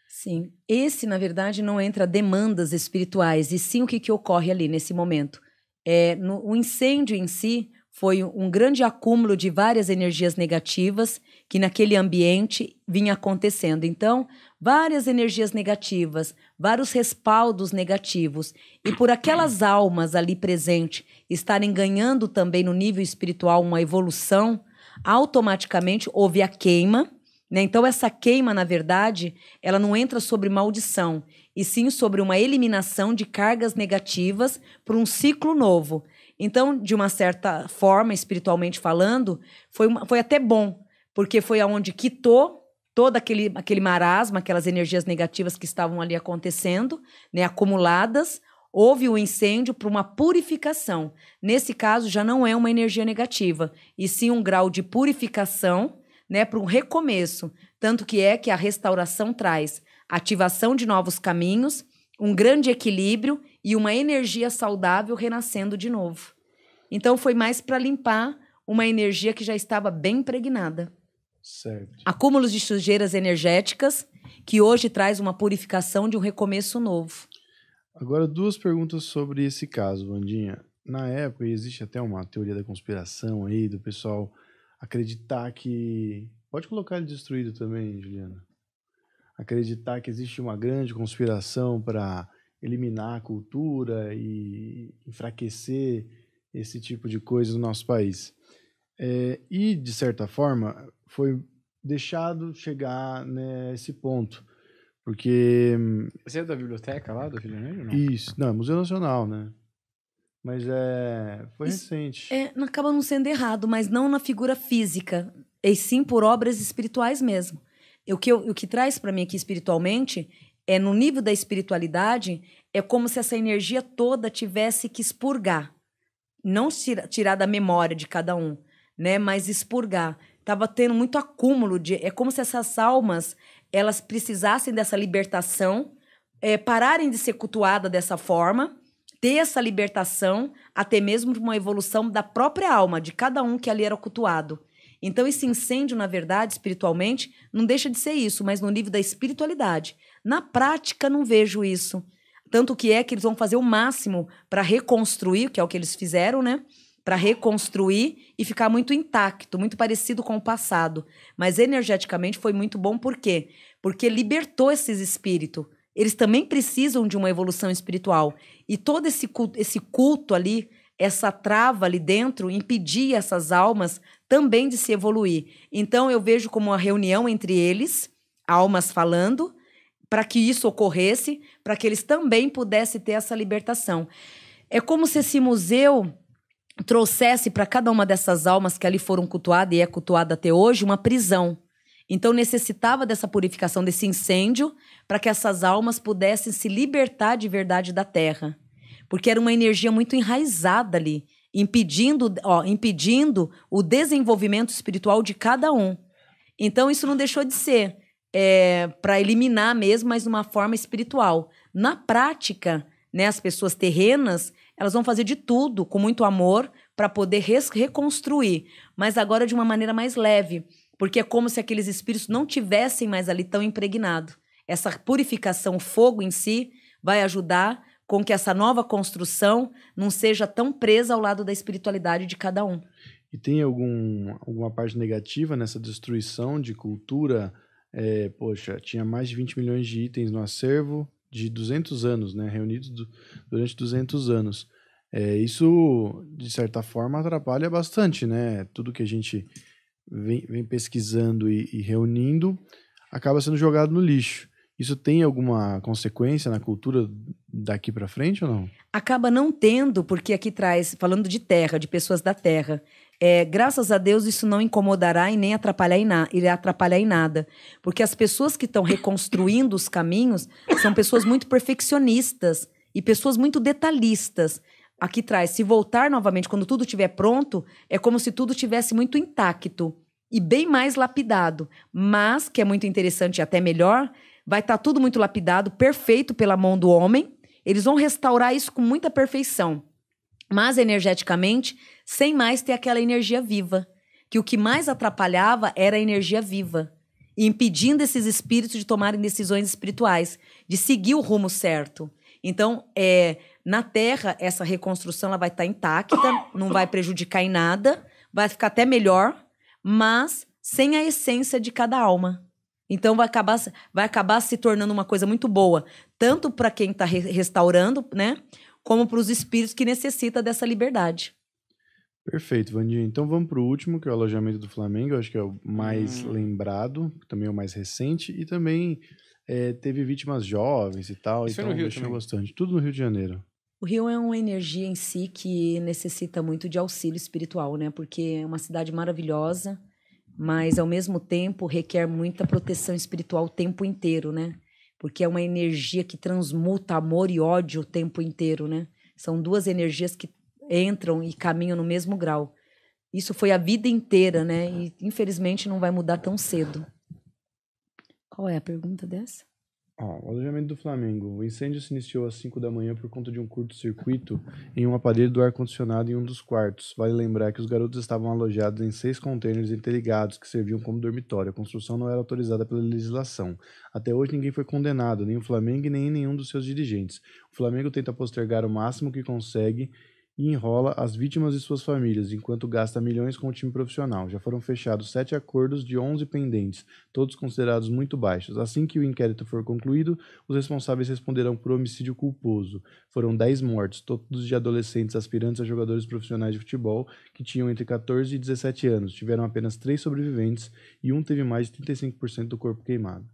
Sim. Esse, na verdade, não entra demandas espirituais, e sim o que, que ocorre ali nesse momento. É, no, o incêndio em si foi um grande acúmulo de várias energias negativas que naquele ambiente vinha acontecendo. Então, várias energias negativas, vários respaldos negativos, e por aquelas almas ali presentes estarem ganhando também no nível espiritual uma evolução, automaticamente houve a queima. Né? Então, essa queima, na verdade, ela não entra sobre maldição, e sim sobre uma eliminação de cargas negativas para um ciclo novo. Então, de uma certa forma, espiritualmente falando, foi, uma, foi até bom, porque foi aonde quitou todo aquele, aquele marasma, aquelas energias negativas que estavam ali acontecendo, né, acumuladas, houve o um incêndio para uma purificação. Nesse caso, já não é uma energia negativa, e sim um grau de purificação né, para um recomeço. Tanto que é que a restauração traz ativação de novos caminhos, um grande equilíbrio e uma energia saudável renascendo de novo. Então, foi mais para limpar uma energia que já estava bem impregnada. Certo. Acúmulos de sujeiras energéticas, que hoje traz uma purificação de um recomeço novo. Agora, duas perguntas sobre esse caso, Vandinha. Na época, existe até uma teoria da conspiração aí, do pessoal acreditar que. Pode colocar ele destruído também, Juliana. Acreditar que existe uma grande conspiração para eliminar a cultura e enfraquecer esse tipo de coisa no nosso país. É, e, de certa forma, foi deixado chegar nesse né, ponto. Porque. Você é da biblioteca lá do Rio de Janeiro? Não? Isso, não, é Museu Nacional, né? Mas é. Foi Isso recente. É, acaba não sendo errado, mas não na figura física, e sim por obras espirituais mesmo. E o que, eu, o que traz para mim aqui espiritualmente é no nível da espiritualidade, é como se essa energia toda tivesse que expurgar. Não tirar da memória de cada um, né? Mas expurgar. Tava tendo muito acúmulo de. É como se essas almas elas precisassem dessa libertação, é, pararem de ser cultuadas dessa forma, ter essa libertação, até mesmo uma evolução da própria alma, de cada um que ali era cultuado. Então, esse incêndio, na verdade, espiritualmente, não deixa de ser isso, mas no nível da espiritualidade. Na prática, não vejo isso. Tanto que é que eles vão fazer o máximo para reconstruir, que é o que eles fizeram, né? para reconstruir e ficar muito intacto, muito parecido com o passado. Mas energeticamente foi muito bom por quê? Porque libertou esses espíritos. Eles também precisam de uma evolução espiritual. E todo esse culto, esse culto ali, essa trava ali dentro, impedia essas almas também de se evoluir. Então eu vejo como uma reunião entre eles, almas falando, para que isso ocorresse, para que eles também pudessem ter essa libertação. É como se esse museu trouxesse para cada uma dessas almas que ali foram cultuadas e é cultuada até hoje uma prisão. Então necessitava dessa purificação, desse incêndio, para que essas almas pudessem se libertar de verdade da terra. Porque era uma energia muito enraizada ali, impedindo, ó, impedindo o desenvolvimento espiritual de cada um. Então isso não deixou de ser é, para eliminar mesmo, mas de uma forma espiritual. Na prática, né, as pessoas terrenas elas vão fazer de tudo com muito amor para poder reconstruir, mas agora de uma maneira mais leve, porque é como se aqueles espíritos não tivessem mais ali tão impregnado. Essa purificação, o fogo em si, vai ajudar com que essa nova construção não seja tão presa ao lado da espiritualidade de cada um. E tem algum, alguma parte negativa nessa destruição de cultura? É, poxa, tinha mais de 20 milhões de itens no acervo, de 200 anos, né? Reunidos do, durante 200 anos. É, isso, de certa forma, atrapalha bastante, né? Tudo que a gente vem, vem pesquisando e, e, reunindo acaba sendo jogado no lixo. Isso tem alguma consequência na cultura daqui para frente ou não? Acaba não tendo, porque aqui traz, falando de terra, de pessoas da terra, é, graças a Deus isso não incomodará e nem atrapalhar em, na, atrapalhar em nada. Porque as pessoas que estão reconstruindo os caminhos são pessoas muito perfeccionistas e pessoas muito detalhistas. Aqui traz, se voltar novamente quando tudo estiver pronto, é como se tudo tivesse muito intacto e bem mais lapidado. Mas, que é muito interessante e até melhor, vai estar tá tudo muito lapidado, perfeito pela mão do homem. Eles vão restaurar isso com muita perfeição mas energeticamente, sem mais ter aquela energia viva. Que o que mais atrapalhava era a energia viva, impedindo esses espíritos de tomarem decisões espirituais, de seguir o rumo certo. Então, é, na Terra, essa reconstrução ela vai estar tá intacta, não vai prejudicar em nada, vai ficar até melhor, mas sem a essência de cada alma. Então vai acabar, vai acabar se tornando uma coisa muito boa, tanto para quem está re restaurando, né? como para os espíritos que necessita dessa liberdade. Perfeito, Vandinha. Então vamos para o último, que é o alojamento do Flamengo. Eu acho que é o mais hum. lembrado, também é o mais recente, e também é, teve vítimas jovens e tal. Isso então é mexeu bastante. Tudo no Rio de Janeiro. O Rio é uma energia em si que necessita muito de auxílio espiritual, né? Porque é uma cidade maravilhosa, mas ao mesmo tempo requer muita proteção espiritual o tempo inteiro, né? porque é uma energia que transmuta amor e ódio o tempo inteiro, né? São duas energias que entram e caminham no mesmo grau. Isso foi a vida inteira, né? E infelizmente não vai mudar tão cedo. Qual é a pergunta dessa? Ó, o alojamento do Flamengo. O incêndio se iniciou às 5 da manhã por conta de um curto-circuito em um aparelho do ar-condicionado em um dos quartos. Vale lembrar que os garotos estavam alojados em seis contêineres interligados que serviam como dormitório. A construção não era autorizada pela legislação. Até hoje ninguém foi condenado, nem o Flamengo e nem nenhum dos seus dirigentes. O Flamengo tenta postergar o máximo que consegue e enrola as vítimas e suas famílias, enquanto gasta milhões com o time profissional. Já foram fechados sete acordos de 11 pendentes, todos considerados muito baixos. Assim que o inquérito for concluído, os responsáveis responderão por homicídio culposo. Foram 10 mortes, todos de adolescentes aspirantes a jogadores profissionais de futebol que tinham entre 14 e 17 anos. Tiveram apenas três sobreviventes e um teve mais de 35% do corpo queimado.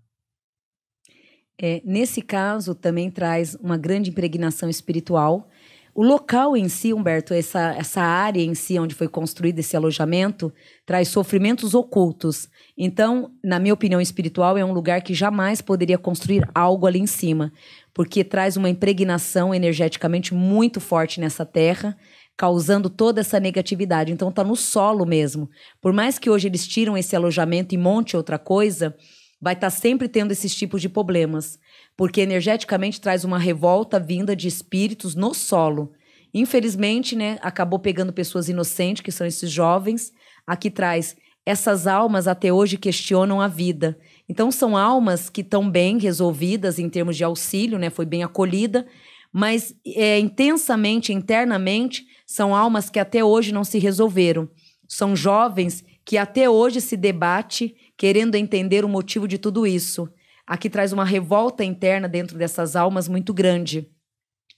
É, nesse caso, também traz uma grande impregnação espiritual o local em si, Humberto, essa, essa área em si onde foi construído esse alojamento, traz sofrimentos ocultos. Então, na minha opinião espiritual, é um lugar que jamais poderia construir algo ali em cima, porque traz uma impregnação energeticamente muito forte nessa terra, causando toda essa negatividade. Então, está no solo mesmo. Por mais que hoje eles tiram esse alojamento e monte outra coisa, vai estar tá sempre tendo esses tipos de problemas porque energeticamente traz uma revolta vinda de espíritos no solo. Infelizmente, né, acabou pegando pessoas inocentes, que são esses jovens, aqui traz essas almas até hoje questionam a vida. Então são almas que estão bem resolvidas em termos de auxílio, né, foi bem acolhida, mas é, intensamente, internamente, são almas que até hoje não se resolveram. São jovens que até hoje se debate querendo entender o motivo de tudo isso aqui traz uma revolta interna dentro dessas almas muito grande.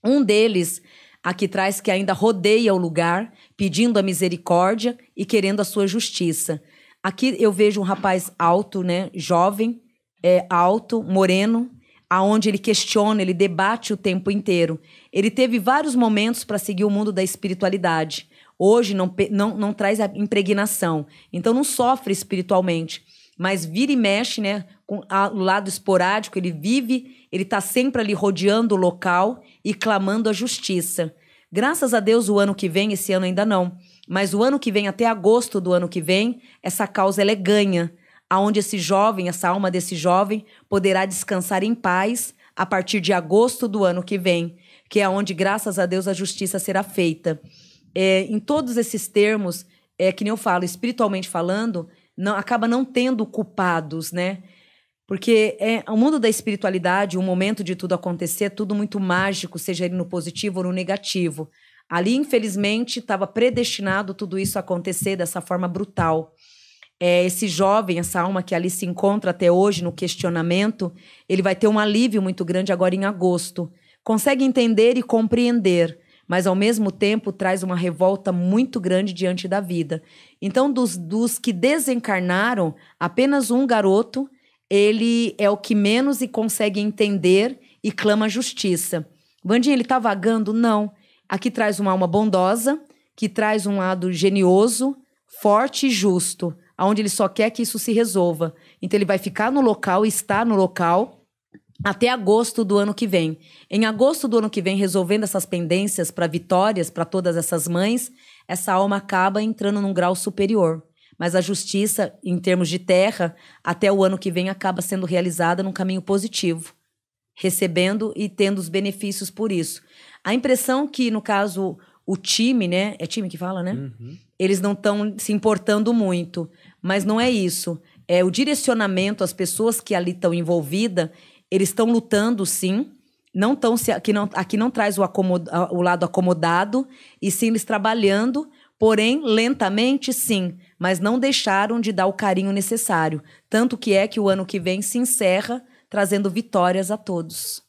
Um deles aqui traz que ainda rodeia o lugar, pedindo a misericórdia e querendo a sua justiça. Aqui eu vejo um rapaz alto, né, jovem, é, alto, moreno, aonde ele questiona, ele debate o tempo inteiro. Ele teve vários momentos para seguir o mundo da espiritualidade. Hoje não, não, não traz a impregnação, então não sofre espiritualmente mas vira e mexe, né? Com a, o lado esporádico, ele vive, ele está sempre ali rodeando o local e clamando a justiça. Graças a Deus, o ano que vem, esse ano ainda não, mas o ano que vem, até agosto do ano que vem, essa causa ela é ganha, aonde esse jovem, essa alma desse jovem, poderá descansar em paz a partir de agosto do ano que vem, que é onde, graças a Deus, a justiça será feita. É, em todos esses termos, é que nem eu falo, espiritualmente falando, não, acaba não tendo culpados, né? Porque é o mundo da espiritualidade, o momento de tudo acontecer, é tudo muito mágico, seja ele no positivo ou no negativo. Ali, infelizmente, estava predestinado tudo isso acontecer dessa forma brutal. É, esse jovem, essa alma que ali se encontra até hoje no questionamento, ele vai ter um alívio muito grande agora em agosto. Consegue entender e compreender mas ao mesmo tempo traz uma revolta muito grande diante da vida. Então, dos, dos que desencarnaram, apenas um garoto, ele é o que menos e consegue entender e clama justiça. Bandinha, ele está vagando? Não. Aqui traz uma alma bondosa, que traz um lado genioso, forte e justo, aonde ele só quer que isso se resolva. Então ele vai ficar no local, está no local, até agosto do ano que vem. Em agosto do ano que vem, resolvendo essas pendências para vitórias para todas essas mães, essa alma acaba entrando num grau superior. Mas a justiça, em termos de terra, até o ano que vem acaba sendo realizada num caminho positivo, recebendo e tendo os benefícios por isso. A impressão que, no caso, o time, né? É time que fala, né? Uhum. Eles não estão se importando muito. Mas não é isso. É o direcionamento, as pessoas que ali estão envolvidas eles estão lutando, sim. Não tão se, aqui, não, aqui não traz o, o lado acomodado, e sim eles trabalhando, porém lentamente, sim, mas não deixaram de dar o carinho necessário. Tanto que é que o ano que vem se encerra trazendo vitórias a todos.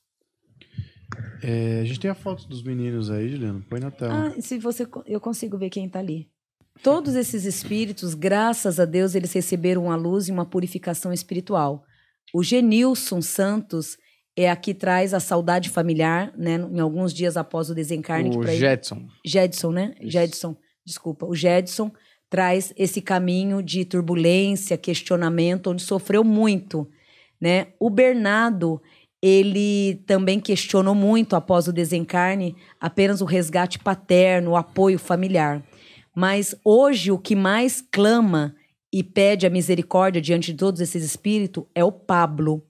É, a gente tem a foto dos meninos aí, Juliano. Põe na tela. Ah, se você, eu consigo ver quem está ali. Todos esses espíritos, graças a Deus, eles receberam uma luz e uma purificação espiritual. O Genilson Santos é aqui que traz a saudade familiar, né? Em alguns dias após o desencarne. O Jedson. Jedson, né? Isso. Jedson, desculpa. O Jedson traz esse caminho de turbulência, questionamento, onde sofreu muito, né? O Bernardo, ele também questionou muito após o desencarne apenas o resgate paterno, o apoio familiar. Mas hoje o que mais clama e pede a misericórdia diante de todos esses espíritos é o Pablo.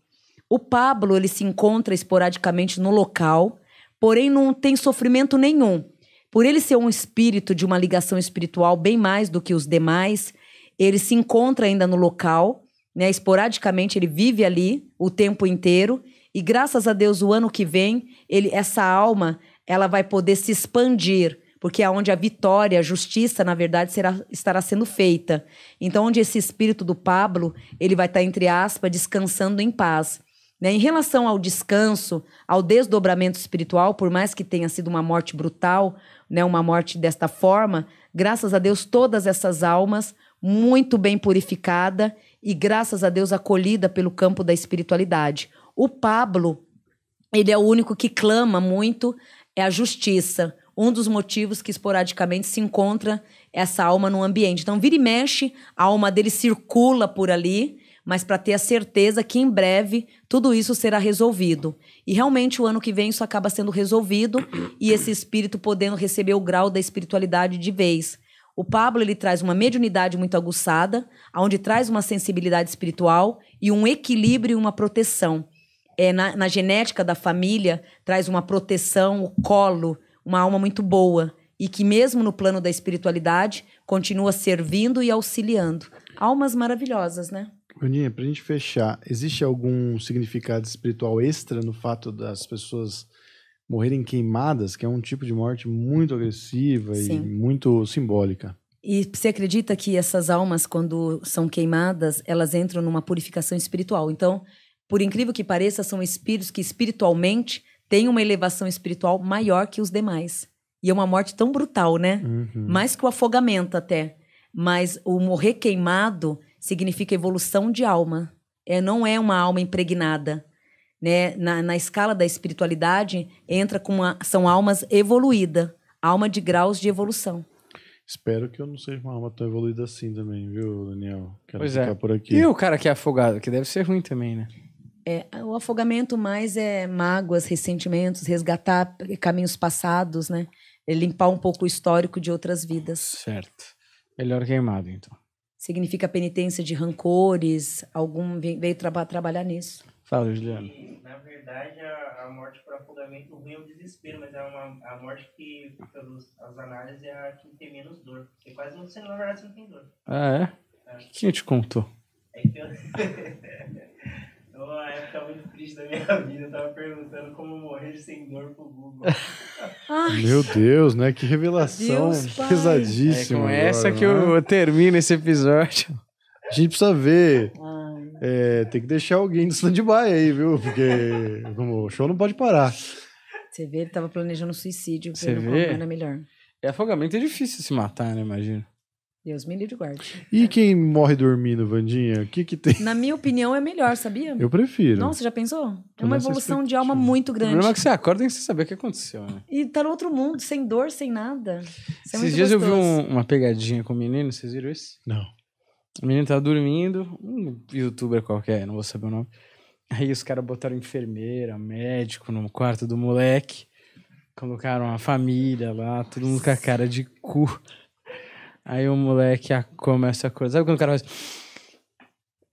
O Pablo ele se encontra esporadicamente no local, porém não tem sofrimento nenhum. Por ele ser um espírito de uma ligação espiritual bem mais do que os demais, ele se encontra ainda no local, né? Esporadicamente ele vive ali o tempo inteiro e graças a Deus o ano que vem ele essa alma ela vai poder se expandir porque é onde a vitória, a justiça, na verdade, será, estará sendo feita. Então, onde esse espírito do Pablo, ele vai estar, tá, entre aspas, descansando em paz. Né? Em relação ao descanso, ao desdobramento espiritual, por mais que tenha sido uma morte brutal, né, uma morte desta forma, graças a Deus, todas essas almas, muito bem purificada e graças a Deus acolhida pelo campo da espiritualidade. O Pablo, ele é o único que clama muito é a justiça, um dos motivos que esporadicamente se encontra essa alma no ambiente. Então, vira e mexe, a alma dele circula por ali, mas para ter a certeza que em breve tudo isso será resolvido. E realmente o ano que vem isso acaba sendo resolvido e esse espírito podendo receber o grau da espiritualidade de vez. O Pablo ele traz uma mediunidade muito aguçada, onde traz uma sensibilidade espiritual e um equilíbrio e uma proteção. É, na, na genética da família, traz uma proteção, o colo, uma alma muito boa e que mesmo no plano da espiritualidade continua servindo e auxiliando. Almas maravilhosas, né? Aninha, para a gente fechar, existe algum significado espiritual extra no fato das pessoas morrerem queimadas, que é um tipo de morte muito agressiva Sim. e muito simbólica? E você acredita que essas almas, quando são queimadas, elas entram numa purificação espiritual? Então, por incrível que pareça, são espíritos que espiritualmente tem uma elevação espiritual maior que os demais. E é uma morte tão brutal, né? Uhum. Mais que o afogamento até. Mas o morrer queimado significa evolução de alma. É, não é uma alma impregnada. Né? Na, na escala da espiritualidade, entra com uma, são almas evoluídas, alma de graus de evolução. Espero que eu não seja uma alma tão evoluída assim também, viu, Daniel? Quero pois ficar é. por aqui. E o cara que é afogado, que deve ser ruim também, né? É, o afogamento mais é mágoas, ressentimentos, resgatar caminhos passados, né? É limpar um pouco o histórico de outras vidas. Certo. Melhor queimado, então. Significa penitência de rancores, algum veio tra trabalhar nisso. Fala, Juliano. na verdade, a, a morte por afogamento ruim é desespero, mas é uma, a morte que, pelas análises, é a que tem menos dor. Porque quase não, na verdade, você não tem dor. Ah, é? é. Quem te contou? É que eu... É então, uma época muito triste da minha vida, eu tava perguntando como morrer sem dor pro Google. Ai, Meu Deus, né? Que revelação Deus, pesadíssima. É com essa agora, que eu, né? eu termino esse episódio. A gente precisa ver. É, tem que deixar alguém no stand-by aí, viu? Porque o show não pode parar. Você vê, ele tava planejando suicídio, Você vê? melhor. E é, afogamento é difícil se matar, né? Imagina. Deus me livre guarde. E quem morre dormindo, Vandinha? O que que tem? Na minha opinião, é melhor, sabia? Eu prefiro. Nossa, já pensou? É uma evolução de alma muito grande. O problema é que você acorda sem saber o que aconteceu, né? E tá no outro mundo, sem dor, sem nada. Isso é Esses é dias gostoso. eu vi um, uma pegadinha com o um menino, vocês viram isso? Não. O menino tá dormindo, um youtuber qualquer, não vou saber o nome. Aí os caras botaram enfermeira, médico no quarto do moleque. Colocaram a família lá, todo mundo com a cara de cu. Aí o moleque começa a acordar. Sabe quando o cara faz.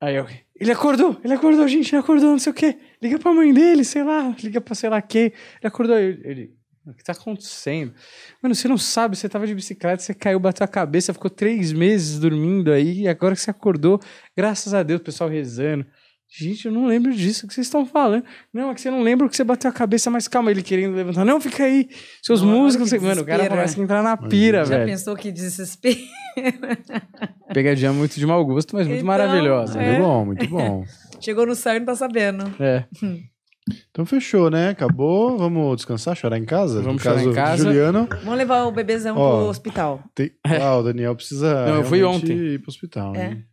Aí eu. Ele acordou, ele acordou, gente, ele acordou, não sei o quê. Liga pra mãe dele, sei lá, liga pra sei lá quem. Ele acordou, ele, ele o que tá acontecendo? Mano, você não sabe, você tava de bicicleta, você caiu, bateu a cabeça, ficou três meses dormindo aí, e agora que você acordou, graças a Deus, o pessoal rezando. Gente, eu não lembro disso que vocês estão falando. Não, é que você não lembra que você bateu a cabeça, mas calma, ele querendo levantar. Não, fica aí. Seus músicos, Você... Mano, o cara começa a né? entrar na pira, Já velho. Já pensou que desespero? Pegadinha muito de mau gosto, mas muito então, maravilhosa. É. Muito bom, muito bom. Chegou no céu e não tá sabendo. É. Então fechou, né? Acabou. Vamos descansar, chorar em casa? Vamos no chorar caso, em casa. Juliano. Vamos levar o bebezão Ó, pro hospital. Tem... Ah, o Daniel precisa. Não, eu fui ontem. ir pro hospital, né?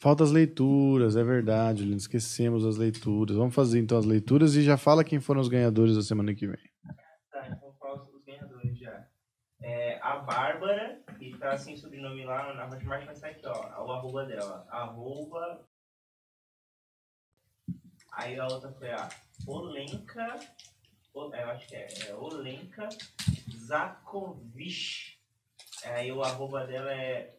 Falta as leituras, é verdade, Lino. Esquecemos as leituras. Vamos fazer então as leituras e já fala quem foram os ganhadores da semana que vem. Tá, então os ganhadores já. É, a Bárbara, que tá sem sobrenome lá na Hotmart, vai estar tá aqui, ó. O arroba dela. Arroba. Aí a outra foi a Olenka. O, é, eu acho que é, é Olenka Zakovich. Aí o arroba dela é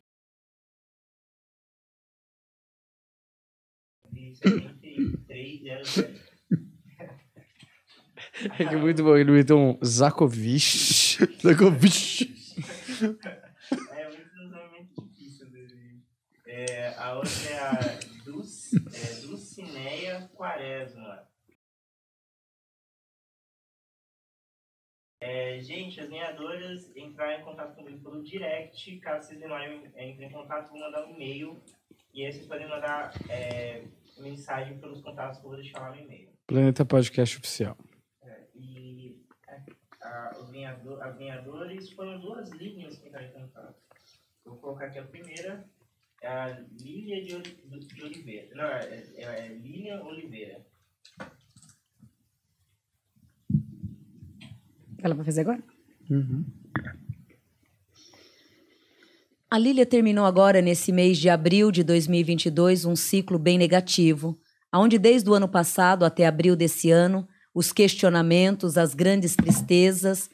É que é muito bom, ele meteu um Zakovic. Zakovic. É muito é difícil é, A outra é a Dulc, é, Dulcineia Quaresma. É, gente, as ganhadoras entraram em contato comigo pelo direct. Caso vocês não entrem em contato, vou mandar um e-mail. E aí vocês podem mandar é, mensagem pelos contatos que eles vou deixar lá no e-mail. Planeta Podcast Oficial. É, e é, a, a, vinhador ganhador, as foram duas linhas que entraram em contato. Vou colocar aqui a primeira, é a Lília de, de, Oliveira. Não, é, é, é Lília Oliveira. Ela vai fazer agora? Uhum. A Lília terminou agora, nesse mês de abril de 2022, um ciclo bem negativo, onde desde o ano passado até abril desse ano, os questionamentos, as grandes tristezas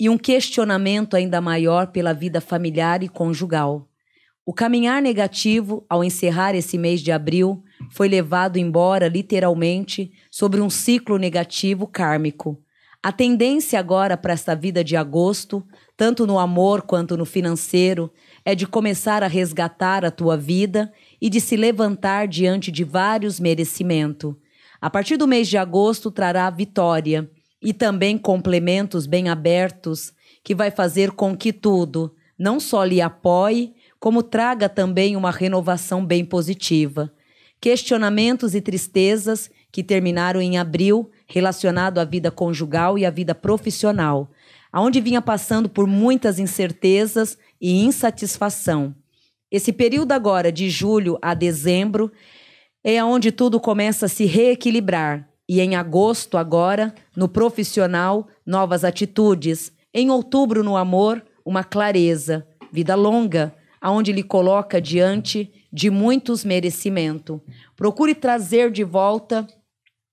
e um questionamento ainda maior pela vida familiar e conjugal. O caminhar negativo, ao encerrar esse mês de abril, foi levado embora, literalmente, sobre um ciclo negativo kármico. A tendência agora para esta vida de agosto tanto no amor quanto no financeiro, é de começar a resgatar a tua vida e de se levantar diante de vários merecimento. A partir do mês de agosto trará vitória e também complementos bem abertos que vai fazer com que tudo não só lhe apoie, como traga também uma renovação bem positiva. Questionamentos e tristezas que terminaram em abril relacionado à vida conjugal e à vida profissional aonde vinha passando por muitas incertezas e insatisfação. Esse período agora de julho a dezembro é onde tudo começa a se reequilibrar. E em agosto agora, no profissional, novas atitudes. Em outubro, no amor, uma clareza, vida longa, aonde lhe coloca diante de muitos merecimento. Procure trazer de volta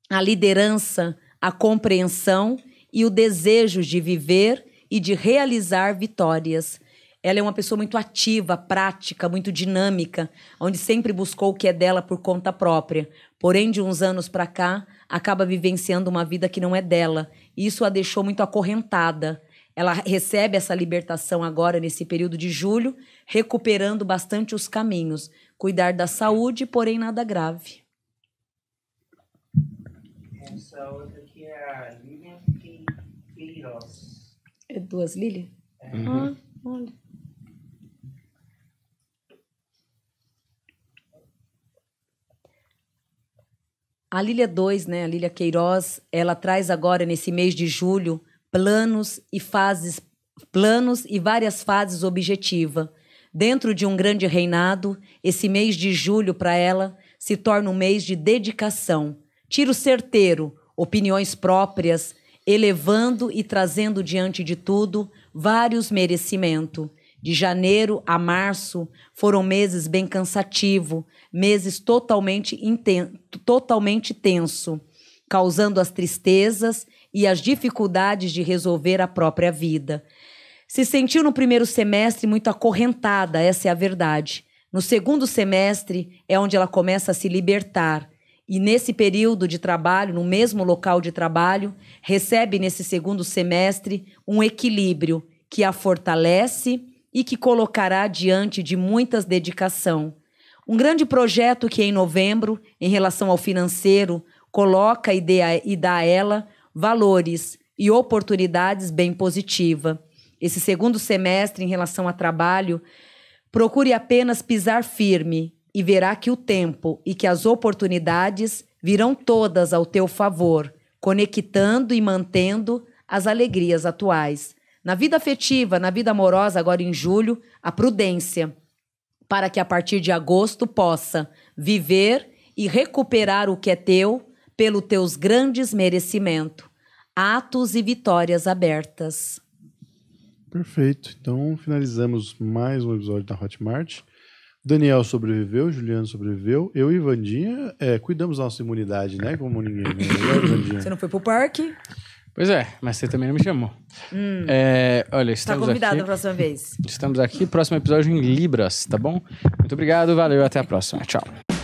a liderança, a compreensão e o desejo de viver e de realizar vitórias. Ela é uma pessoa muito ativa, prática, muito dinâmica, onde sempre buscou o que é dela por conta própria. Porém, de uns anos para cá, acaba vivenciando uma vida que não é dela. E isso a deixou muito acorrentada. Ela recebe essa libertação agora nesse período de julho, recuperando bastante os caminhos, cuidar da saúde, porém nada grave. Com saúde É duas lilias? Uhum. Ah, olha. A Lília 2, né, a Lília Queiroz, ela traz agora nesse mês de julho planos e fases, planos e várias fases objetiva. Dentro de um grande reinado, esse mês de julho para ela se torna um mês de dedicação, tiro certeiro, opiniões próprias, elevando e trazendo diante de tudo vários merecimento. De janeiro a março foram meses bem cansativo, meses totalmente inten totalmente tenso, causando as tristezas e as dificuldades de resolver a própria vida. Se sentiu no primeiro semestre muito acorrentada, essa é a verdade. No segundo semestre é onde ela começa a se libertar e nesse período de trabalho, no mesmo local de trabalho, recebe nesse segundo semestre um equilíbrio que a fortalece e que colocará diante de muitas dedicação. Um grande projeto que em novembro, em relação ao financeiro, coloca e, dá a ela valores e oportunidades bem positiva. Esse segundo semestre em relação a trabalho, procure apenas pisar firme e verá que o tempo e que as oportunidades virão todas ao teu favor, conectando e mantendo as alegrias atuais. Na vida afetiva, na vida amorosa, agora em julho, a prudência, para que a partir de agosto possa viver e recuperar o que é teu pelo teus grandes merecimentos, atos e vitórias abertas. Perfeito. Então finalizamos mais um episódio da Hotmart. Daniel sobreviveu, Juliano sobreviveu, eu e Vandinha é, cuidamos da nossa imunidade, né? Como ninguém. Né? Vandinha. Você não foi pro parque? Pois é, mas você também não me chamou. Hum. É, olha, estamos tá convidado aqui, a próxima vez. Estamos aqui, próximo episódio em Libras, tá bom? Muito obrigado, valeu, até a próxima. Tchau.